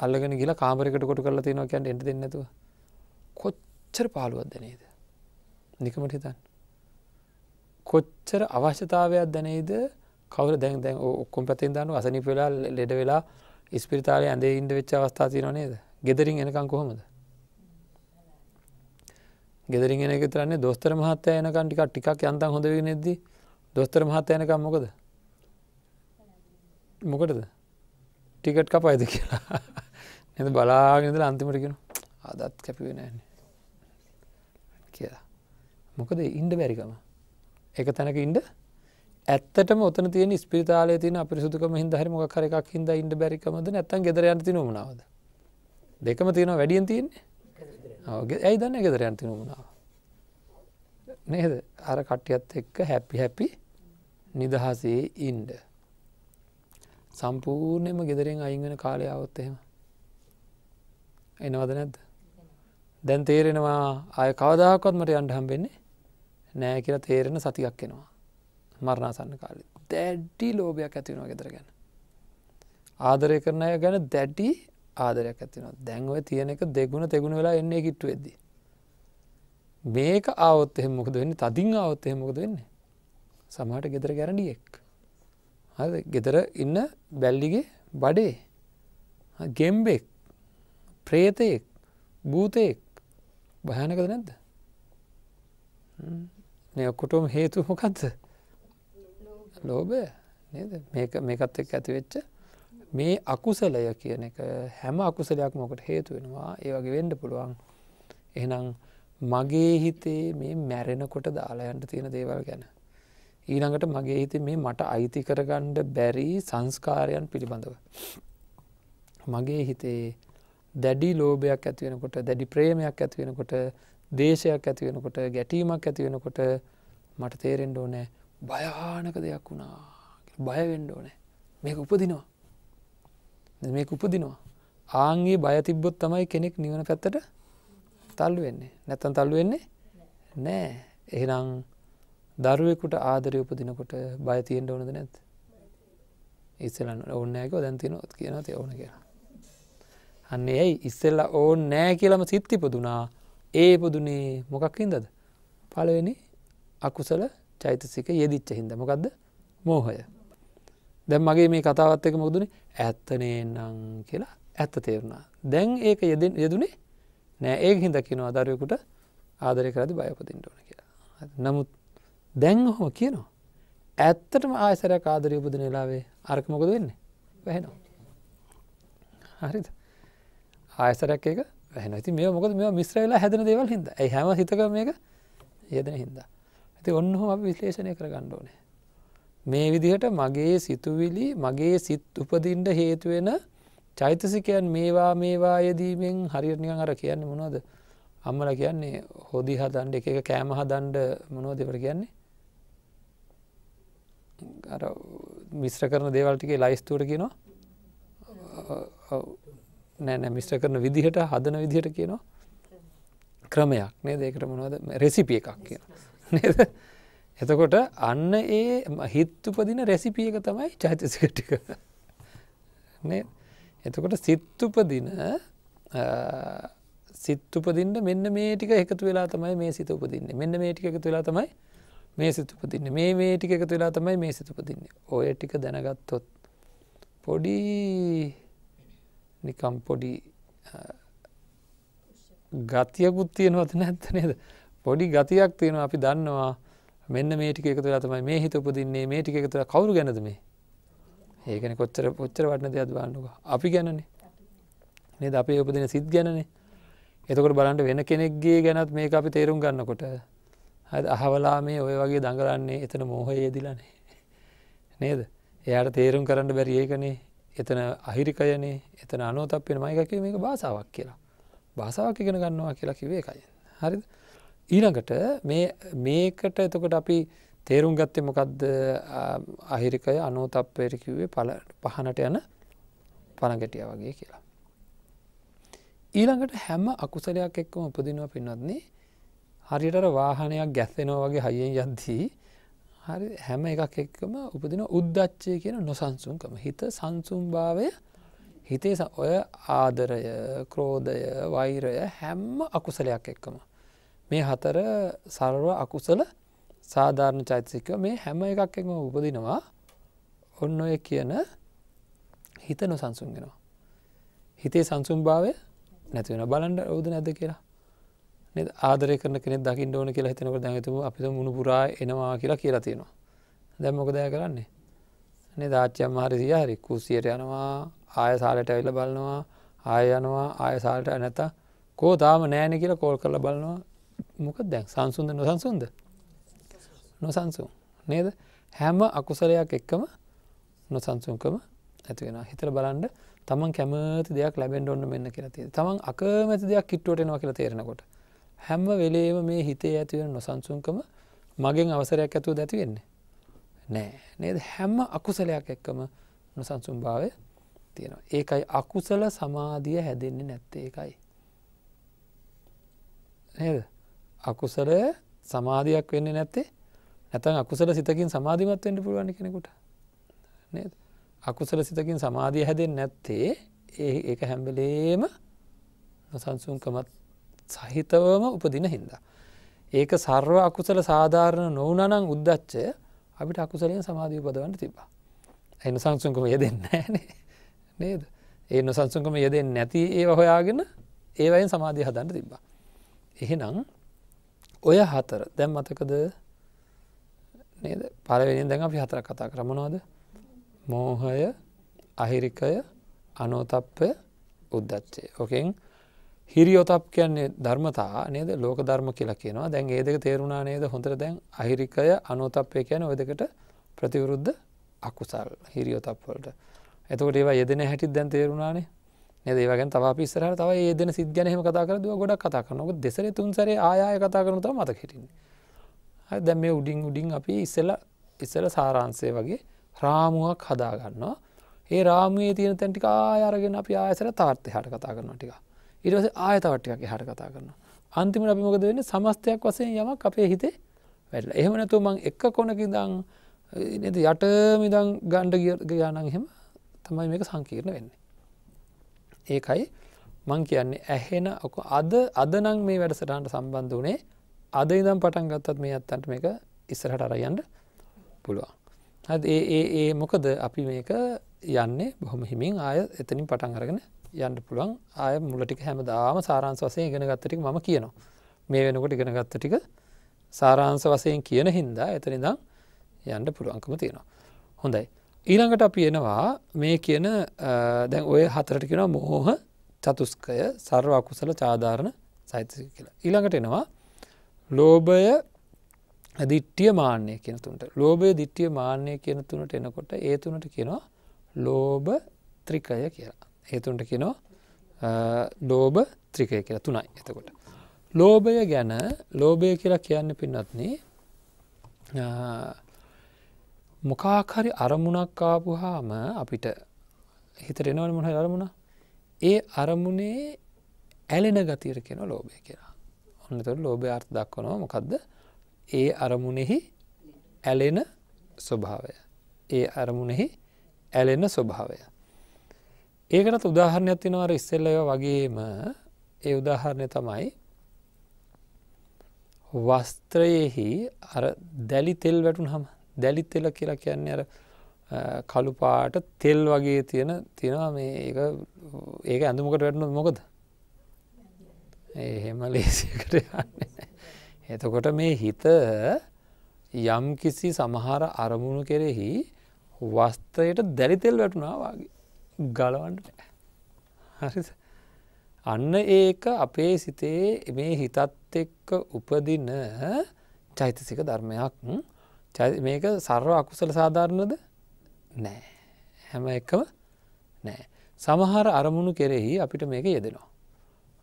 අල්ලගෙන ගිලා කාමරකට කොට කරලා තියෙනවා කියන්ට එට දෙන්නතුව කොච්චර පාළුවත් දැනේද නිකමට හිතන් කොච්චර අවශ්‍යතාවයක් දැනේද කවර දැන් දැන් ඔක්කොම් පැතිෙන් දන්නු අසනි වෙලා ලෙඩ වෙලා ඉස්පිරිතාලය ඇඳේ ඉන්ඩ වෙච්ච අවස්ථා තියන නේද ගෙදරින් එනකං කොහොමද ගෙදරිගෙන එක තරන්නේ දොස්තර මහත්තය යනකන්ටික ටිකක් යන්තන් හොඳ නෙද දොස්තර මහත්ත යනකම් මොකද මොකටද ටිකට් කපයිද කියලා එද බලාගෙනදල අන්තිමටකෙන අදත් කැපිවෙනන්නේ කියලා මොකද ඉන්ඩ බැරිකම එක තැනක ඉන්ඩ ඇත්තටම ඔතන තිය ස්පිතාල තින පිරිසුතුකම හිද හරි මොකරක් හිද ඉන්ඩ බැරිකමද නැත්තන් ගෙදරයන්ති නොමනාවද දෙකම තියෙනවා වැඩියෙන් තියන්නේ ඇයි දන්න ගෙදර ඇති නොමුණාව නේද අර කට්ටියත් එක්ක හැපි හැපි නිදහසේ ඉන්ඩ සම්පූර්ණයම ගෙදරෙන් අයිංගෙන කාලය අවත් එහෙම එනවද නැද්ද දැන් තේරෙනවා අය කවදාකොත් මට අන්ඩ හම්බෙන්නේ නෑ කියර තේරෙන සතියක් එෙනවා මරණාසන්න කාලෙ දැඩ්ඩි ලෝභයක් ඇතිවෙනවා ගෙදර ගැන ආදරය කරනය ගැන දැඩ්ඩි ආදරයක් ඇතිනවා දැන්ව තියෙන එක දෙගුණ තෙගුණ වෙලා එන්නේ කිට්ටු වෙද. මේක අවොත් එහෙම මොකද වෙන්න තදින් අවොත් එහෙමකොද වෙන්නේ සමහට ගෙදර ගැරඩියෙක් හද ගෙදර ඉන්න බැල්ලිගේ බඩේ ගෙම්බෙක් ප්‍රේතයෙක් භූතයෙක් භයනකද නැද්ද ඔක්කොටම හේතු මොකක්ද ලෝබය නේද මේකත් එක් ඇතිවෙච්චා මේ අකුසලය කියන එක හැම අකුසලයක් මොකට හේතු වෙනවා ඒ වගේ වෙන්ඩ පුළුවන් එහනම් මගේ හිතේ මේ මැරෙනකොට දාලායන්ට තියෙන දේවල් ගැන ඊළඟට මගේ හිත මේ මට අයිති කරගණ්ඩ බැරි සංස්කාරයන් පිළිබඳව මගේ හිතේ දැඩි ලෝභයක් ඇතිවෙනකොට දැඩි ප්‍රේමයක් ඇතිවෙනකොට දේශයක් ඇතිවෙනකොට ගැටීමක් ඇතිවෙනකොට මට තේරෙන්ඩ ඕනෑ භයානක දෙයක් වුණා බයවෙන්ඩ ඕනෑ මේක උපදිනවා මේ උපදිනවා ආංගේ බයතිබ්බොත් තමයි කෙනෙක් නිවන පැත්තට තල්ලු වෙන්නේ නැත්තන් තල්ලු වෙන්නේ නෑ එහෙනම් දරුවෙකුට ආදරය උපදිනකොට බයතියෙන් ඕනද නැත් ඉස්සලන්න ඕන්නෑක දැන්තිනොත් කියන තය ඕන කියලා අන්නේ ඇයි ඉස්සෙල්ලා ඕන් නෑ කියලම සිත්තිපදුනා ඒ පුදුනේ මොකක්හින්දද පලවෙනි අකුසල චෛතසික යෙදිච්ච හින්ද මොකක්ද මෝහය දැම් මගේ මේ කතාවත් එක මොකදුනේ ඇත්තනේනම් කියලා ඇත්ත තේරුණා. දැන් ඒක යෙදෙන් යෙදුනේ නෑ ඒ හිද කියනවා අදරයකුට ආදරය කරදි බයපතින්ට ඕන කියලා. නමුත් දැන් හොම කියනවා. ඇත්තටම ආයසරයක් ආදරය උපදන වෙලාවේ අරක මොකද වෙන්නේ වැහෙනවා. හරිද ආයසරක් එක වැහෙන ති මේ මොකද මේ මිශ්‍රවෙලා හැදන දෙවල් හිද ඇයි හැම හිතක මේක යෙදෙන හින්දා. ඇති ඔන්නහොම විශ්ලේෂණය කර ගණ්ඩෝනේ මේ විදිහට මගේ සිතුවිලි මගේ සිත් උපදින්ට හේතුවෙන චෛතසිකයන් මේවා මේවා යදීමෙන් හරිරණියන් අර කියන්න මොනොද අම්මල කියන්නේ හොදි හදන්ඩ එක එක කෑම හදන්ඩ මොනෝ දෙවර කියන්නේ අර මිශ්‍ර කරන දේවල්ටිකේ ලයිස්තුර කියනවා නෑනෑ මිශ්‍ර කරන විදිහට හදන විදිහට කියනවා ක්‍රමයක් නේ දෙකට මොනවද රෙසිපිය එකක් කියන නේද එතකොට අන්න ඒ හිත්තුපදින රැසිපියක තමයි චාචසිකටික එතකොට සිත්තුපදින සිත්තුපදින්න මෙන්න මේ ටික එකතු වෙලා තමයි මේ සිත උපදින්නේ මෙන්න මේ ටික එකතු වෙලා තමයි මේ සිතුපදින්නේ මේ මේ ටික එකතු වෙලා තමයි මේ සිතුපදින්නේ ඔය ටික දැනගත්තොත් පොඩි නිකම් පොඩි ගතියකුත් තියෙනවත නැත්ත නේද පොඩි ගතියක් තියෙනවා අපි දන්නවා මෙන්න මේ ටික එකතු වෙලා තමයි මේ හිත උපදින්නේ මේ ටික එකතු වෙලා කවුරු ගැනද මේ ඒකනේ කොච්චර කොච්චර වටින දෙයක්ද බලන්නකෝ අපි ගැනනේ නේද අපේ උපදින සිත් ගැනනේ එතකොට බලන්න වෙන කෙනෙක්ගේ ගැනත් මේක අපි තේරුම් ගන්නකොට හරි අහවලා මේ ඔය වගේ දඟලන්නේ එතන මෝහය යෙදිලානේ නේද එයාට තේරුම් කරන්න බැරි ඒකනේ එතන අහිරිකයනේ එතන අනුවතප් වෙන මයිකකේ මේක භාෂාවක් කියලා භාෂාවක් ඉගෙන ගන්නවා කියලා කිව්වේ එකයි හරිද ඊළඟට මේකට එතකොට අපි තේරුම් ගත්තේ මොකක්ද අහිරිකය අනෝතප්පයට පල පහනට යන පනගැටිය වගේ කියලා. ඊළඟට හැම අකුසලයක් එක්කම උපදිනව පින්නත්න්නේ හරිටර වාහනයක් ගැස්සෙනෝ වගේ හයියෙන් යද්දී හරි හැම එකක් එක්කම උපදින උද්දච්චය කියන නොසන්සුන්කම හිත සංසුම් භාවය හිතේ ඔය ආදරය ක්‍රෝධය වෛරය හැම්ම අකුසලයක් එක්කම මේ හතර සර්ව අකුසල සාධාරණ චෛතසිකව මේ හැම එකක්ම උපදිනවා ඔන්න ඔය කියන හිත නොසන්සුන්ගෙනවා. හිතේ සංසුම්භාවය නැතිවෙන බලන්ඩ ඔවුද නැද කියලා ආදර කරන කෙනෙ දකිින් ඕන කියලා හිතනක දැඟතුම අපිත මුණු පුරා එනවා කියලා කියලා තියෙනවා. දැම්මොකදය කරන්නේ. නේ දාච්චයම් හරිසිය හරි කුසියට යනවා ආය සාලට ඇවිල බලනවා ආය යනවා ආය සාලට නැත කෝ තාම නෑන කියලා කෝල් කරල බලනවා මොක දැන් සංසුන්ද නොසන්සුන්ද නොසන්සුන් නේද හැම අකුසලයක් එක්කම නොසන්සුන්කම ඇතිවෙන හිතර බලන්ඩ තමන් කැමති දෙයක් ලැබෙන් ඔන්න මෙන්න කියලතිේ තමන් අකමැති දෙයක් කිට්ටුවටෙනවා කියලා තේරෙනකොට හැම වෙලේම මේ හිතේ ඇතිවෙන නොසන්සුන්කම මගෙන් අවසරයක් ඇතුව දැතිවෙන්නේ නෑ නේද හැම අකුසලයක් එක්කම නොසන්සුම් භාවය තියෙනවා ඒකයි අකුසල සමාධිය හැදෙන්නේ නැත්තේ එකයි නේද අකුසලය සමාධයක් වෙන්නේ නැත්තේ නැතන් අකුසල සිතකින් සමාධිමත් වෙන්ට පුළුවන් කෙනෙකුට නේද අකුසල සිතකින් සමාධිය හැදෙන් නැත්තේ ඒ ඒක හැම්බලේම නොසන්සුන්කමත් සහිතවම උපදින හින්දා. ඒක සර්ව අකුසල සාධාරණ නොවනනං උද්දච්චය අපිට අකුසලයෙන් සමාධිය උපදවන්න තිබා. ඇයි නොසංසුන්කම යෙදෙන්න නේද ඒ නොසංසුන්කම යෙදෙන් නැති ඒ හොයාගෙන ඒවයින් සමාධිය හදන්න තිබ්බා. එහෙනම් ඔය හතර දැම් මතකද නේද පලවෙෙන දැන් අපි හතර කතා කරමනවාද මෝහය අහිරිකය අනෝතප්පය උද්දච්චේ ඕකෙන් හිරියෝතප් කියන්නේ ධර්මතා නේද ලෝක ධර්ම කියලා කියනවා දැන් ඒදක තේරුණා නේද හොඳර දැන් අහිරිකය අනෝතප්පය කියන ඔයදකට ප්‍රතිවරුද්ධ අකුසල් හිරියෝතප්වලට එතකට ඒවා යෙදෙන හැටිත් දැන් තේරුණානේ ඒවගෙන් තව පිස්සර තව ඒදන සිද්ධනයම කතා කර දුව ගොඩක් කතා කරනක දෙසර තුන්සරේ ආය කතා කරනත මත හිටින්නේ දැම් මේ උඩින් උඩින් අපි ඉස්සල ඉස්සල සාරාන්සය වගේ රාමුවක් හදාගන්නවා ඒ රාමයේ තියෙන තැන්ටික ආයරගෙන අපි ආයසර තාර්ථය හට කතා කරන ටික ඉරස ආයතවට්ටිකක් හට කතා කරන අන්තිමට අපි මොකද වෙන්න සමස්තයක් වසයෙන් යමක් අපේ හිතේ වැඩල එහෙමනැතු මං එක කොනකිදං නති යට මිදං ගණ්ඩ ගිය ගානන් හෙම තමයි මේක සංකීර්ණ වෙන්නේ ඒකයි මං කියන්නේ ඇහෙන ඔක අද අදනං මේ වැඩසටහට සම්බන්ධ වනේ අද ඉදම් පටන් ගත්තත් මේ අත්තන්ට මේක ඉස්සරහට අරයන්ට පුළුවන්. හ ඒ ඒ ඒ මොකද අපි මේක යන්නේ බොහොම හිමින් ආය එතනින් පටන් අරගෙන යන්න පුළුවන් ආය මුලටික හැම දාම සාරංස වසය ඉගෙන ගත්තටික ම කියනවා. මේ වෙනකොට ඉගෙන ගත්ත ටික සාරාංස වසයෙන් කියන හින්දා එතනිදම් යන්න පුළුවන්කම තියෙනවා. හොඳයි. ඊළඟට අපි එනවා මේ කියන දැන් ඔය හතරට කෙන මොහෝහ චතුස්කය සර්ව අකුසල චාධාරණ සහිතය කියලා. ඊළඟට එනවා ලෝබය දිට්ටිය මාන්‍යය කියන තුන්ට ලෝබය දිට්ටිය මාන්‍යය කියන තුනට එනකොට ඒ තුනට කියනවා ලෝබ ත්‍රිකය කියලා. ඒතුන්ට කියනවා ලෝබ ත්‍රිකය කියලා තුනයි එතකොට. ලෝබය ගැන ලෝබය කියලා කියන්න පින්නත්න්නේ මොකාකරි අරමුණක් ආපුහාම අපිට හිතරෙනවල මොහ අරමුණ ඒ අරමුණේ ඇලෙන ගතීර කෙන ලෝබය කියලා ඔන්නතුට ලෝබය අර්ථ දක්වනවා මොකක්ද ඒ අරමුණෙහි ඇලෙන ස්වභාවය ඒ අරමුණෙහි ඇලෙන ස්වභාවය ඒකටත් උදාහරණයක් තිනවර ඉස්සෙල්ලය වගේම ඒ උදාහරණය තමයි වස්ත්‍රයෙහි අර දැලි තෙල් වැටුන් හම දැලිත් තෙල කියලා කියන්නේ අර කළුපාට තෙල් වගේ තියෙන තියෙනවා මේ ඒක ඇඳුමකට වැටනොත් මොකද එහෙම ලේසිකට යන්න එතකොට මේ හිත යම් කිසි සමහර අරමුණු කෙරෙහි වස්තයට දැරිතෙල් වැටුණාවාගේ ගලවන්ට හරි අන්න ඒක අපේ සිතේ මේ හිතත් එක්ක උපදින චෛතසික ධර්මයක් මේක සර්ව අකුසල සාධාරණද නෑ හැම එකම නෑ සමහර අරමුණු කෙරෙහි අපිට මේක යෙදෙනවා.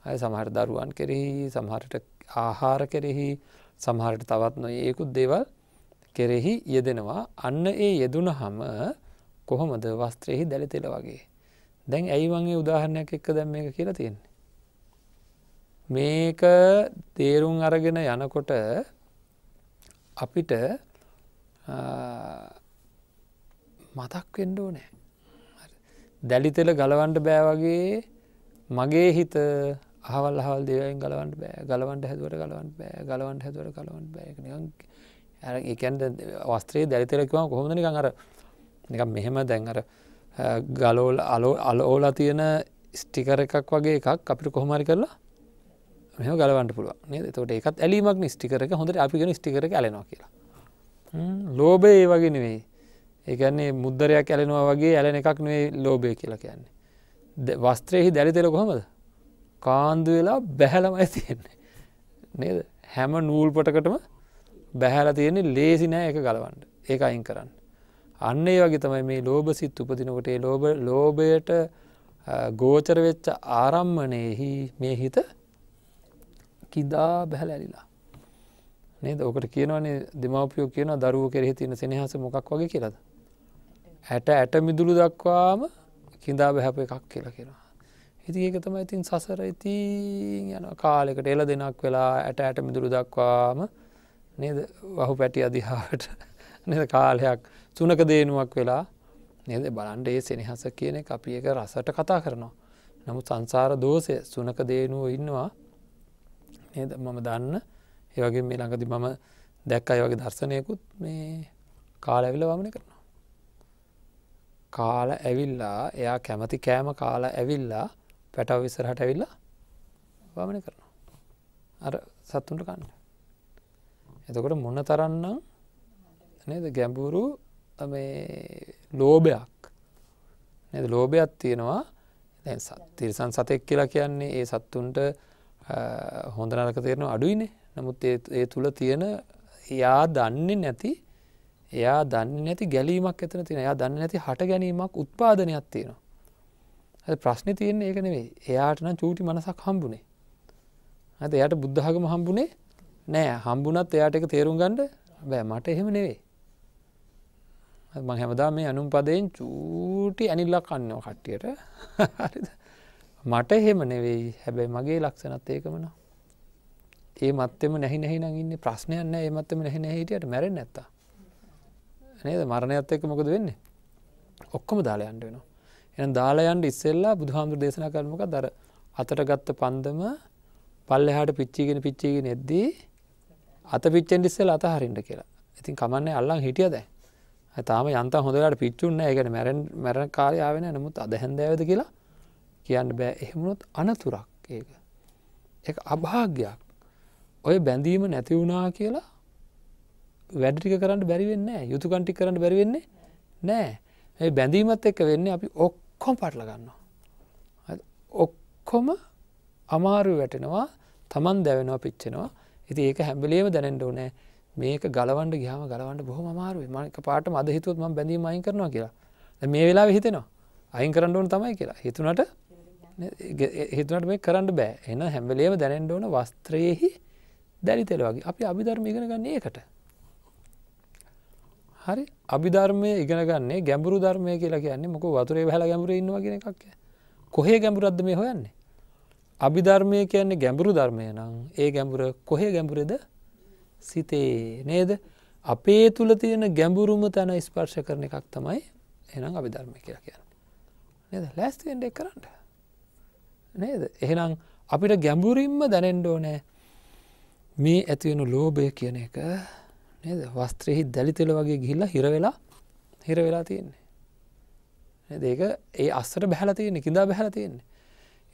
ඇය සමහර දරුවන් කෙරෙහි සමහරට ආහාර කෙරෙහි සමහරට තවත් නො ඒකුත් දේවල් කෙරෙහි යෙදෙනවා අන්න ඒ යෙදුන හම කොහොමද වස්ත්‍රයෙහි දැලිතෙල වගේ. දැන් ඇයිවගේ උදාහරණයක් එක්ක දැම් මේක කියලා තියෙන්නේ. මේක තේරුම් අරගෙන යනකොට අපිට මතක් වෙන්ඩෝ නෑ. දැලිතෙල ගලවන්ට බෑවගේ මගේ හිත හවල් හල් දෙවයින් ගලවන්ට බෑ ගලවන්ට හැදුවට ගලවන් බෑ ගලවන්ට හැදුවට කලවන් බෑ එකන්ට වස්ත්‍රයේ දැරිතෙලක්වා කොහොමදනි අර එක මෙහෙම දැන්හර ගලෝල් අලෝ අල ඕලා තියෙන ස්ටිකර එකක් වගේ එකක් අපිට කොහොමරි කරලා මෙම ගලවන්ට පුළුව නතට එකත් ඇලීමක් ස්ටිකරක හොඳට අපිගෙන ස්ටිකර ඇලනවා කියලා ලෝබය ඒ වගේ නෙවෙයි ඒකන්නේ මුද්දරයක් ඇලෙනවා වගේ ඇලෙන එකක් නේ ලෝබය කියලා කියන්නේ වස්ත්‍රයෙහි දැරිතෙල කොහොමද කාන්දු වෙලා බැහැලම ඇතියෙන්නේ නේද හැම නූල්පටකටම බැහැල තියෙන්නේ ලේසි නෑ එක ගලවන්ට ඒක අයින් කරන්න අන්න ඒ වගේ තමයි මේ ලෝබ සිත් උපදිනකොට ලෝබ ලෝබයට ගෝචරවෙච්ච ආරම්මනයෙහි මේ හිත කිදා බැහැල ඇලිලා නේද ඕකට කියනවනේ දෙමවපියෝ කියන දරුව කෙරෙහි තියෙන සෙනහස මොකක් වගේ කියලද. ඇට ඇට මිදුළු දක්වාම කින්දා බැහැප එකක් කියලා කියෙනවා. ඉති ඒක තම ඉතින් සසර ඉති යන කාලෙකට එල දෙනක් වෙලා ඇට ඇට මිදුරු දක්වාම නේද වහු පැටි අදිහාට නද කාලයක් සුනක දේනුවක් වෙලා නේද බලන්ඩ ඒ සෙනහස කියන අපි එක රසට කතා කරනවා. නමුත් සංසාර දෝසය සුනක දේනුව ඉන්නවා නේද මම දන්න ඒවගේ මේ ළඟති මම දැක් අයි වගේ දර්ශනයකුත් මේ කාල ඇවිල වමන කරනවා. කාල ඇවිල්ලා එයා කැමති කෑම කාලා ඇවිල්ලා පැටව විසරහට ඇවිල්ලා වමන කරනවා. අර සත්තුන්ට කන්න. එතකොට මොන තරන්නම් නද ගැඹුරු ලෝභයක් නද ලෝභයක් තියෙනවා තිරිසන් සතෙක් කියලා කියන්නේ ඒ සත්තුන්ට හොඳ නරක තේරෙන අඩුයිනේ නමුත් ඒ තුළ තියෙන එයා දන්නේ නැති එයා දන්න නැති ගැලීමක් එතන තියෙන එයා දන්න නැති හට ගැනීමක් උත්පාදනයක් තියෙනවා. ඇ ප්‍රශ්න තියෙන් ඒක නෙවෙයි එයාට නම් චූටි මනසක් හම්බුණේ. ඇත එයට බුද්ධහගම හම්බුණේ නෑ හම්බුනත් එයාට එක තේරුම් ගණ්ඩ බෑ මට එහෙම නෙවෙයි. මං හැමදා මේ අනුම් පදයෙන් චූටි ඇනිල්ලක් අන්නවා කට්ටියට මට එහෙම නෙවෙයි හැබැයි මගේ ලක්ෂණත් ඒකමනවා. ඒ මත්තෙම නැහි නැහි නම් ඉන්නේ ප්‍රශ්නයක් නැහැ ඒ මත්තෙම නැහි නැහැ හිටියට මැරෙන්නේ නැත්තම් නේද මරණයත් එක්ක මොකද වෙන්නේ ඔක්කොම දාලා යන්න වෙනවා එහෙනම් දාලා යන්න ඉස්සෙල්ලා බුදුහාමුදුරු දේශනා කරන මොකක්ද අර අතට ගත්ත පන්දම පල්ලෙහාට පිච්චීගෙන පිච්චීගෙන එද්දී අත පිච්චෙන් ඉස්සෙල්ලා අතහරින්න කියලා ඉතින් කමන්නේ අල්ලන් හිටියද තාම යන්ත හොඳලාට පිච්චුන්නේ ඒකට මැරෙන් මැරණ කාලය ආවෙ නැහැ නමුත් අද හැන්දෑවද කියලා කියන්න බෑ එහෙමුණොත් අනතුරක් ඒක ඒක අභාග්‍යයක් ඔය බැඳීම නැති වුණා කියලා වැඩටික කරන්න බැරිවෙන්න යුතුකන්ටි කරන්න බැරිවෙන්නේ නෑ ඒ බැඳීමත් එක්ක වෙන්නේ අපි ඔක්කොම් පටල ගන්නවා ඔක්කොම අමාරු වැටෙනවා තමන් දැවෙනවා පිච්චෙනවා ඉති ඒක හැම්බිලේම දැනෙන්ට ඕනෑ මේක ගලවන්ඩ ගහම ගලවන්ට බොහොම මාරුවේ මක පාට මද හිතුවත් ම බැඳීම අයින් කරනවා කියලා මේ වෙලා හිතෙනවා අයින් කරන්න ඕන තමයි කියලා හිතුනට හිතුනට මේ කරන්න බෑ එන හැම්බලේම දැනෙන්ට ඕන වස්ත්‍රයෙහි දැරිතෙල වගේ අපි අභිධර්ම ඉගෙන ගන්න ඒකට හරි අභිධර්මය ඉගෙනගන්නේ ගැඹුරු ධර්මය කියලා කියන්නේ මොක වතුරේ හැල ගැඹුර ඉන්නවාගෙන එකක් කොහේ ගැඹුරද්ද මේ හොයන්නේ අභිධර්මය කියන්නේ ගැඹුරු ධර්මය නම් ඒ ගැඹුර කොහේ ගැඹුරද සිතේ නේද අපේ තුළ තියෙන ගැඹුරුම තැන ස්පර්ශ කරන එකක් තමයි එනම් අභිධර්මය කියලා කියන්නේ නද ලැස්තිෙන්ඩෙක් කරන්න නේද එහෙනම් අපිට ගැඹුරින්ම දැනෙන්ඩෝනෑ මේ ඇතිවෙනු ලෝභය කියන එක නද වස්ත්‍රයෙහි දැලිතෙල වගේ ගිහිල්ලා හිරවෙලා හිර වෙලා තියෙන්නේ. ඒක ඒ අස්සට බැහල තියෙන්නේ කිදා බැහල තියෙන්නේ.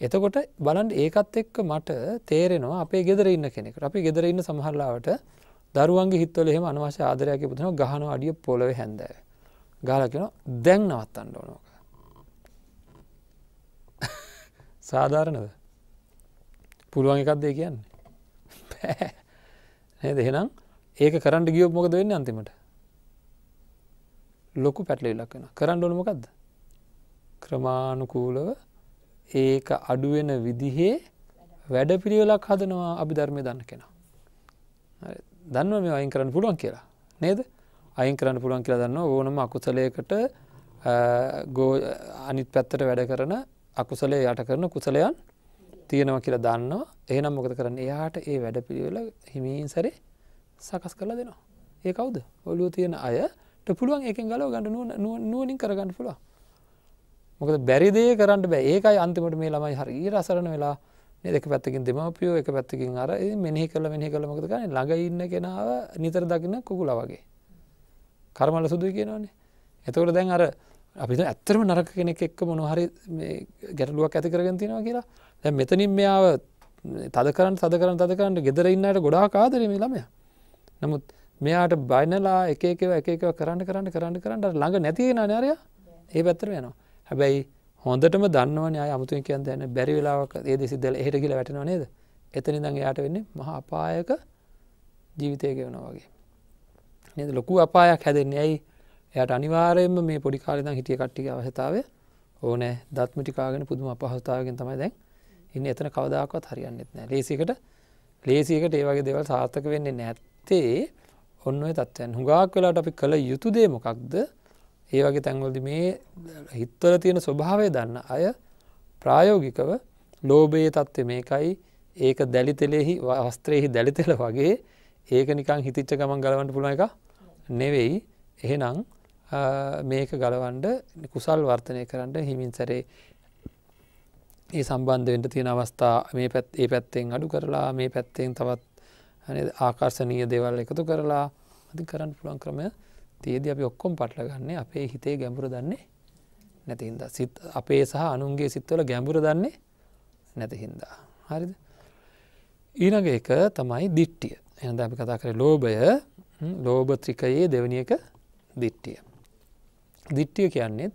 එතකොට බලන්ට ඒකත් එක්ක මට තේරෙනවා අපේ ගෙදර ඉන්න කෙනෙක අපි ගෙදර ඉන්න සමහරලාවට දරුවන්ගේ හිත්වල එහෙම අනවශ්‍ය ආදරයක් පුතන ගහන අඩිය පොලව හැඳ ගාලකෙන දැන් නවත්තන්න ඕනෝක සාධාරණද පුළුවන් එකක්දේ කියන්නේ බෑ නේද එහෙනම් ඒක කරන්න ගියොත් මොකද වෙන්න අන්තිමට ලොකු පැටලිවිලක් වෙන කරන්න ඕන මොකක්ද ක්‍රමානුකූලව ඒක අඩුවෙන විදිහේ වැඩ පිරිවෙලක් හදනවා අපි ධර්මය දන්න කෙනා දන්න මේ අයින් කරන්න පුළුවන් කියලා නේද අයින් කරන්න පුළුවන් කියලා දන්න ඕනම අකුසලයකට ගෝ අනිත් පැත්තට වැඩ කරන අකුසලේ යට කරන කුසලයන් තියෙනවා කියලා දන්නවා එහෙනම් මොකද කරන්න එයාට ඒ වැඩ පිළිවෙල හිමීන් සැරේ සකස් කරලා දෙනවා ඒ කවුද ඔලුව තියෙන අයට පුළුවන් එකෙන් ගලව ගන්න නුවනින් කරගන්න පුළුව මොකද බැරිදේ කරන්න බෑ ඒකයි අන්තිමට මේ ළමයි හරි රසරණ වෙලා දෙක පැත්තකින් දෙමපියෝ එක පැත්තකින් අර මෙනෙහි කළ මෙහි කළ මොකද ගන්න ළඟ ඉන්න කෙනාව නිතර දකින්න කුකුල වගේ කර්මල සුදුයි කියනවනේ එතකොට දැන් අර අපි ඇත්තරම නරක කෙනෙක් එක්ක මොනහරි ගැටලුවක් ඇති කරගෙන තියෙනවා කියලා දැ මෙතනින් මෙයාව තද කරන්න සද කරන තද කරන්නට ගෙදර ඉන්නට ගොඩා කාදරීම ළමය නමුත් මෙයාට බයිනලා එකකව එකව කරන්න කරන්න කරන්න කරන්න ළඟ නැතිෙන අනරය ඒ පැත්තර වෙනවා හැබැයි හොඳටම දන්නවන අමුතුන් කියන් යන බැරි වෙලාවක් ඒ සිදල හට කියල වැටනවා නේද එතනි දඟ යායට වෙන්නේ මහ අපායක ජීවිතයක වන වගේ. නද ලොකු අපායක් හැදෙන්නේ ඇයි එයට අනිවාරයෙන්ම මේ පොඩිකාලදං හිටිය කට්ටික අවහතාව ඕනෑ දත්මටිකාගෙන පුදුම අපහස්ථාවගෙන් තමයි දැන් ඉන්න එතන කවදාවත් හරියන්නෙත් නෑ ලේසිකට ලේසිකට ඒ වගේ දෙවල් සාර්ථක වෙන්නේ නැත්තේ ඔන්න තත්වයන් හුඟක් වෙලාට අපි කළ යුතුදේ මොකක්ද ඒ වගේ තැන්වලද මේ හිත්වල තියෙන ස්වභාවය දන්න අය ප්‍රායෝගිකව ලෝබයේ තත්ත්ව මේකයි ඒක දැලිතෙලෙහි වස්ත්‍රයෙහි දැලිතෙල වගේ ඒක නිකං හිතිච්ච ගමන් ගලවන්ට පුළුව එක නෙවෙයි එහෙනම් මේක ගලවන්ඩ කුසල් වර්තනය කරන්න හිමින් සැරේ ඒ සම්බන්ධවෙන්ට තියෙන අවස්ථා මේ පැත් ඒ පැත්තෙන් අඩු කරලා මේ පැත්තෙන් තවත් ආකර්ශනීය දෙවල් එකතු කරලා ඇති කරන්න පුළන් ක්‍රමය තියද අපි ඔක්කොම් පටලගන්නේ අපේ හිතේ ගැඹුර දන්නේ නැතිහින්ද සිත් අපේ සහ අනුන්ගේ සිත්වල ගැඹුර දන්නේ නැතිහින්දා. හරිද ඊනග එක තමයි දිට්ටිය එනද අපි කතා කර ලෝබය ලෝභත්‍රිකයේ දෙවනියක දිට්ටිය. දිට්ටිය කියන්නේ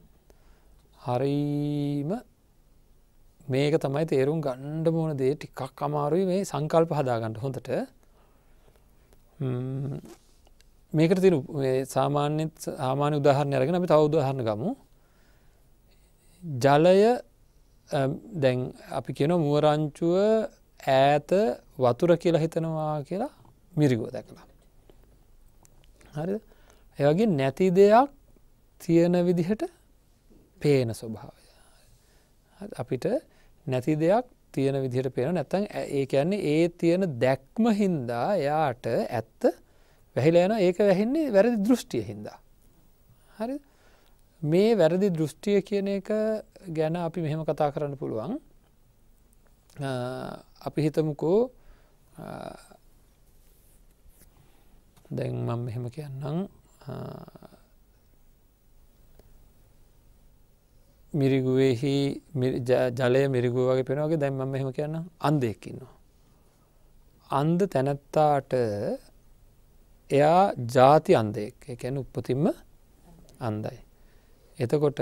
හරීම මේක තමයි තේරුම් ගණ්ඩ මෝන දේ ටිකක් අමාරුයි මේ සංකල්ප හදාගන්නට හොඳට මේකට තිරු සාමාන්‍යත් සාමාන්‍ය උදාහරණ අරගෙන අපි තවදහරණ ගමු ජලය දැන් අපි කියන මුවරංචුව ඈත වතුර කියලා හිතනවා කියලා මිරිගුව දැකලා හරි එවගේ නැති දෙයක් තියෙන විදිහට පේන ස්වභාවය අපිට නැති දෙයක් තියෙන විදිහට පේන නැත්තන් ඒ කියන්නේ ඒ තියෙන දැක්ම හින්දා එයාට ඇත්ත වැහිලයන ඒක වැහින්නේ වැරදි දෘෂ්ටිය හින්දා. හරි මේ වැරදි දෘෂ්ටිය කියන එක ගැන අපි මෙහෙම කතා කරන්න පුළුවන් අපි හිතමුකෝ දැන් මම මෙහෙම කියන්නම් මිරිගුවෙහි ජලය මිරිගුව වගේ පෙනවාගේ දැම්ම මෙහෙම කියන්න අන්දයකින්නවා. අන්ද තැනැත්තාට එයා ජාති අන්දයෙක් එකැන උපතින්ම අන්දයි. එතකොට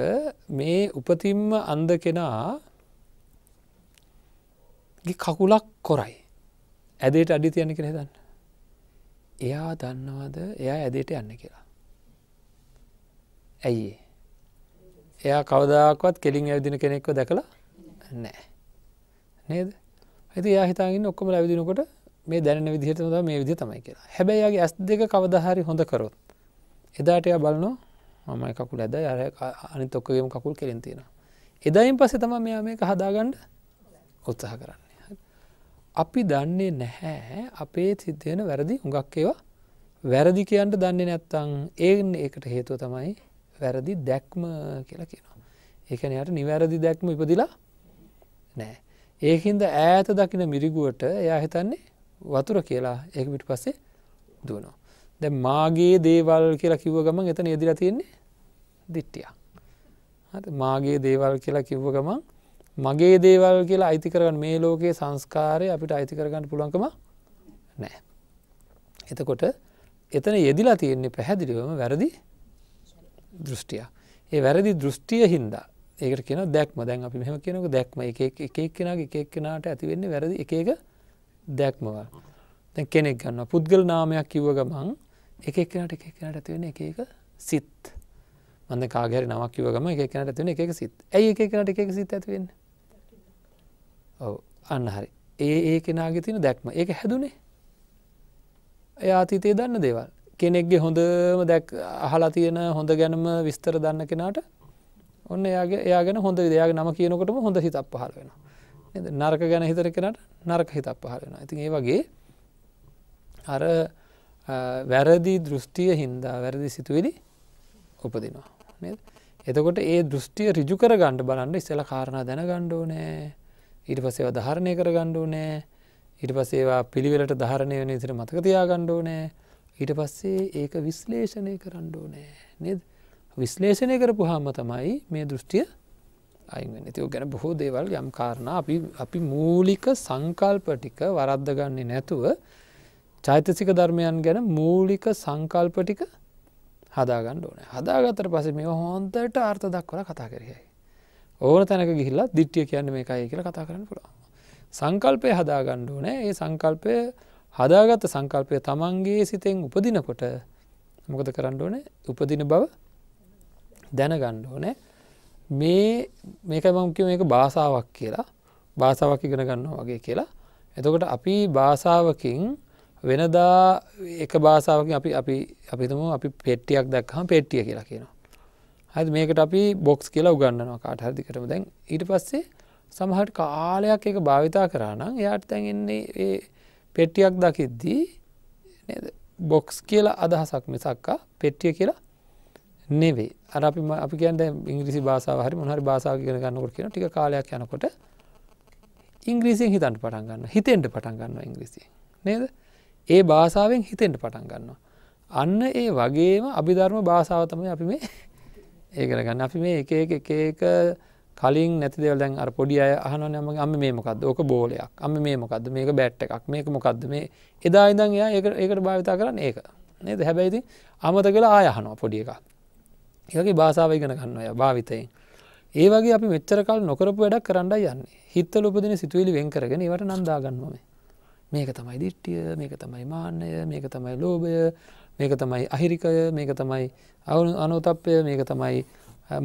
මේ උපතින්ම අන්ද කෙනා කකුලක් කොරයි ඇදේට අඩි තියන්න කෙන දන්න. එයා දන්නවාද එයා ඇදේට යන්න කියලා. ඇයිඒ එයා කවදාකවත් කෙලින් ඇවිදින කෙනෙක්ව දැකලා නෑ නේද ඇති යාහිතාගින් ඔක්කම ඇවිදිනකොට මේ දැන විදිහට ද මේ විදි තමයි කියලා හැබැයිගේ ඇස් දෙක කවදහරි හොඳ කරොත් එදාට එයා බලනො මමයි කකුල ඇද අර අනි තොක්කගේම කකුල් කෙලින් තියෙන එදයින් පස්සේ තම මෙයා මේක හදාගණ්ඩ උත්සාහ කරන්නේ අපි දන්නේ නැහැ අපේ සිද්ධයන වැරදි හුඟක් ඒවා වැරදි කියන්ට දන්නේ නැත්තං ඒ එකට හේතුව තමයි වැරදි දැක්ම කියලා කියනවා. ඒකනයට නිවැරදි දැක්ම ඉපදිලා නෑ. ඒහින්ද ඈත දකින මිරිගුවට එයා හිතන්නේ වතුර කියලා ඒක පිට පස්සේ දුවනවා. දැ මාගේ දේවල් කියලා කිව්ව ගමන් එතන ඉදිර තියෙන්නේ දිට්ටිය. මාගේ දේවල් කියලා කිව්ව ගමන් මගේ දේවල් කියලා අයිතිකරගන්න මේ ලෝකයේ සංස්කාරය අපිට අයිතිකරගන්න පුළන්කම නෑ. එතකොට එතන යෙදිලා තියෙන්නේ පැහැදිලිවම වැරදි දෘෂ්ටිය. ඒ වැරදි දෘෂ්ටිය හින්දා ඒකට කියන දැක්ම දැන් අපි මෙහම කියනක දැක්ම එකක් කෙනගේ එකක් කෙනට ඇතිවෙන්නේ වැරදි එක එක දැක්මවල්. දැ කෙනෙක් ගන්න පුද්ගල නාමයක් කිව්ව ගමන් එකක් කෙනට එකක් කෙනට ඇතිවෙන එක එක සිත්. මන්ද කාගර නමක් කිව ගම එක කෙනට ඇතිවෙන එක සිත් ඇයි එක කෙනට එක සිත් ඇතිවෙන්න. ඔව අන්න හරි ඒ ඒ කෙනගේ තින දැක්ම ඒක හැදුනේ. එය අතීතය දන්න දේවල් කෙනෙක්ගේ හොඳම දැක් අහලා තියෙන හොඳ ගැනම විස්තර දන්න කෙනාට ඔන්න එයාගේ එයාගෙන හොඳ දෙයාගේ නම කියනකොටම හොඳ හිතක් පහල වෙන නරක ගැන හිතර කෙනට නරක හිතක් පහල වෙන ඉතින් ඒ වගේ අර වැරදි දෘෂ්ටිය හින්දා වැරදි සිතුවෙලි උපදිනවා නද එතකොට ඒ දෘෂ්ටිය රිජු කර ගණ්ඩ බලන්න ඉස්සල කාරණ දැන ගණ්ඩෝ නෑ ඊට පසේව ධාරණය කර ගණ්ඩෝ නෑ ඉට පසේවා පිළිවෙලට ධාරණය වෙන ඉසිට මතකතියා ගණ්ඩෝ නෑ ඊට පස්සේ ඒක විශ්ලේෂණය කරණ්ඩෝ නෑ නද විශ්ලේෂණය කරපු හාම තමයි මේ දෘෂ්ටිය අයිවෙන්න තිය ගැන බොහෝ දේවල් යම් කාරණ අපි අපි මූලික සංකල්ප ටික වරද්දගන්නේ නැතුව චෛතසික ධර්මයන් ගැන මූලික සංකල්ප ටික හදාගන්න ඕන හදාගතර පස මේ හොන්තට අර්ථ දක්වල කතා කරයයි ඕන තැනක ගිහිල්ලා දිට්ටිය කියන්න මේ එකයි කියල කතා කරන්න පුළුවන් සංකල්පය හදාගණ්ඩුවනේ ඒ සංකල්පය හදාගත සංකල්පය තමන්ගේ සිතෙන් උපදිනකොට මොකද කරන්න ඕන උපදින බව දැනගණ්ඩ ඕනෑ මේ මේක මංකි මේක භාසාවක් කියලා භාසාවක් ඉගෙන ගන්නවා වගේ කියලා එතකොට අපි භාසාවකින් වෙනදා එක භාසාාවකින් අපි අපි අපිතුම අපි පෙට්ටියක් දැක්හම පෙට්ටිය කියලා කියනවා හද මේකට අපි බොක්ස් කියලා උගන්නවා කාටහදිකටම දැන් ඊට පස්සේ සමහට කාලයක් එක භාවිතා කරානම් යාට තැන් එන්නේ පෙට්ටියක් දකිද්දී බොක්ස් කියලා අදහසක් මෙසක්කා පෙට්ටිය කියලා නෙවේ අරි අපි කියන්න ඉංග්‍රිසි භාසාාව හරි මොහරි භාසාාව කියෙන ගන්නකොට කියන ටික කාලයක් යනකොට ඉංග්‍රීසින් හිතන්ට පටන් ගන්න හිතෙන්ට පටන් ගන්න ඉංග්‍රීසි නේද ඒ භාසාාවෙන් හිතෙන්ට පටන් ගන්නවා අන්න ඒ වගේම අභිධර්ම භාසාාවතම අපි මේ ඒකරගන්න අපි මේ එක එක එක කලින් නැති දෙවල් දැන් අර පොඩි අය අහනොන ම අම මේ මොකක්ද ඕක බෝලයක් අම මේ මොකක්ද මේක බැට් එකක් මේක මොකක්ද මේ එදා ඉඳන් එයා ඒකට භාවිතා කරන්න ඒක නේද හැබැයිති අමත කලා ආයහනවා පොඩි එකක් ඒගේ භාසාාව ඉගෙන ගන්න ඔය භාවිතයෙන් ඒ වගේ අපි මෙච්චරකල් නොකරපු වැඩක් කරන්න යන්නේ හිත්තල උපදින සිතුවිලි වෙන් කරගෙන වට නන්දාගන්නම මේක තමයි දිට්ටිය මේක තමයි මාන්‍යය මේක තමයි ලෝභය මේක තමයි අහිරිකය මේක තමයි අවු අනෝතප්පය මේක තමයි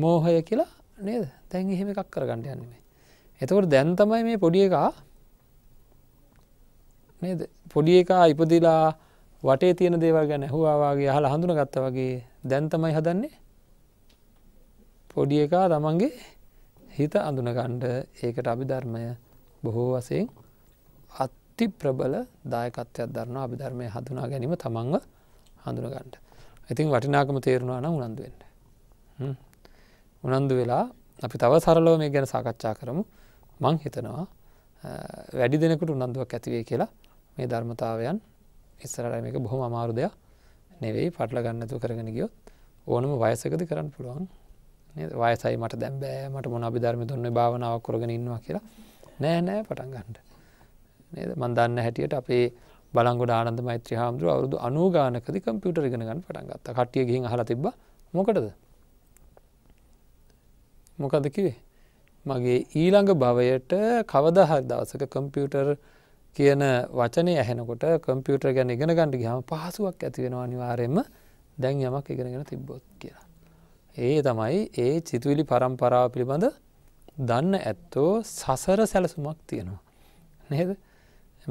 මෝහය කියලා නේද තැන් එහෙම එකක් කරගන්නට යන්නේ එතකොට දැන් තමයි මේ පොඩිය එක නේද පොඩි එකා ඉපදිලා වටේ තියෙන දේවල් ගැන හවාවාගේ හල හඳුන ගත්ත වගේ දැන් තමයි හදන්නේ පොඩි එකා තමන්ගේ හිත අඳුනකණ්ඩ ඒකට අපි ධර්මය බොහෝ වසයෙන් අත්ති ප්‍රබල දායකත්වයක් දරන්න අපි ධර්මය හඳුනා ගැනීම තමන්ව හඳුනගණ්ඩ ඉතින් වටිනාකම තේරුණවා නම් උනන්දුවෙන්ට උනන්දු වෙලා අපි තව සරලෝ මේ ගැන සාකච්ඡා කරමු මං හිතනවා වැඩි දෙනකුට උනන්දුවක් ඇතිවේ කියලා මේ ධර්මතාවයන් ඉස්සරට මේක බොහොම අමාරු දෙයක් නෙවෙයි පටල ගන්නතු කරගෙන ගියොත් ඕනම වයසකද කරන්න පුළුවන් වයසයි මට දැම්බෑ මට මොන අපි ධර්ම දුන්න භාවනාවක් කරගෙන ඉන්නවා කියලා නෑ නෑ පටන් ගන්නට නේද මන්දන්න හැටියට අපේ බලංගොඩ ආනන්ද මෛත්‍රී හාමුදුරුව අවුරුදු අනුගානකද කම්පියුටර් ඉගෙන ගන්න පටන් ගත්තා. කට්ටිය ගිහින් අහලා තිබ්බා මොකටද? මොකද කිවේ මගේ ඊළඟ භවයට කවදහක් දවසක කම්පියුටර් කියන වචනය ඇහෙනකොට කම්පියුටර් ගැන ඉගෙන ගණඩි හම පහසුවක් ඇතිවෙනවා අනිවාරයෙන්ම දැන් යමක් ඉගෙනගෙන තිබ්බොත් කියලා. ඒ තමයි ඒ චිතුවිලි පරම්පරාව පිළිබඳ දන්න ඇත්තෝ සසර සැලසුමක් තියෙනවා. නේද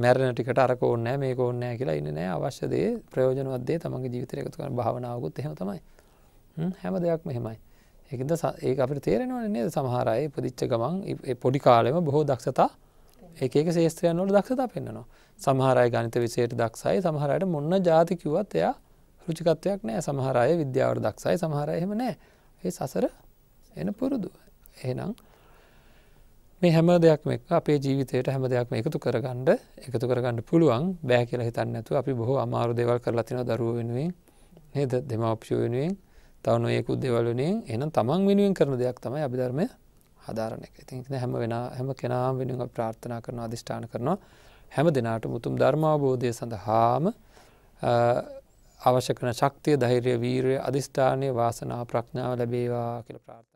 මැරණටිකට අරක ඕන්නෑ මේ ඕන්නෑ කියලා ඉන්න නෑ අවශ්‍යදේ ප්‍රයෝජනවදේ තමගේ ජීවිතරයකතුකන භාවනාවකුත් එහෙම තමයි හැම දෙයක්ම හෙමයි. එකද ඒ අපට තේරෙනවන නේද සමහරයි පදිච්ච ගමන් පොඩි කාලෙම බොහෝ දක්ෂතා ඒක ශේත්‍රයන් වලට දක්ෂතා පෙන්න්නනවා සමහරයි ගනිත විසයට දක්ෂයි සමහරයට මොන්න ජාතිකිවත් එයා රෘචිකත්වයක් නෑ සමහරය විද්‍යාවට දක්ෂයි සමහරයහෙම නෑ ඒ සසර එන පුරුදු එහෙනම් මේ හැම දෙයක් මේ අපේ ජීවිතයට හැම දෙයක් එකතු කරගණ්ඩ එකතු කරගන්න පුළුවන් බෑ කියලා හිතන්න ඇතු අපි බොහෝ අමාරු දෙවල් කරලතින දරුව වෙනුවෙන් නේද දෙමවප්ෂ වෙනුවෙන් තව නොයෙකු දෙවලුනේ එනම් තමන් වෙනුවෙන් කරන දෙයක් තමයි අභිධර්මය හදාරන එක ඉතින් හැම වෙන හැම කෙනාම් වෙනුවෙන් ප්‍රාර්ථනා කරන අධිෂ්ඨාන කරනවා හැම දෙනාට මුතුම් ධර්මාවබෝධය සඳහාම අවශ්‍යකන ශක්තිය ධෛර්ය වීරය අධිෂ්ඨානය වාසනා ප්‍රඥාව ලැබේවා කියල ප්‍රාර්ථ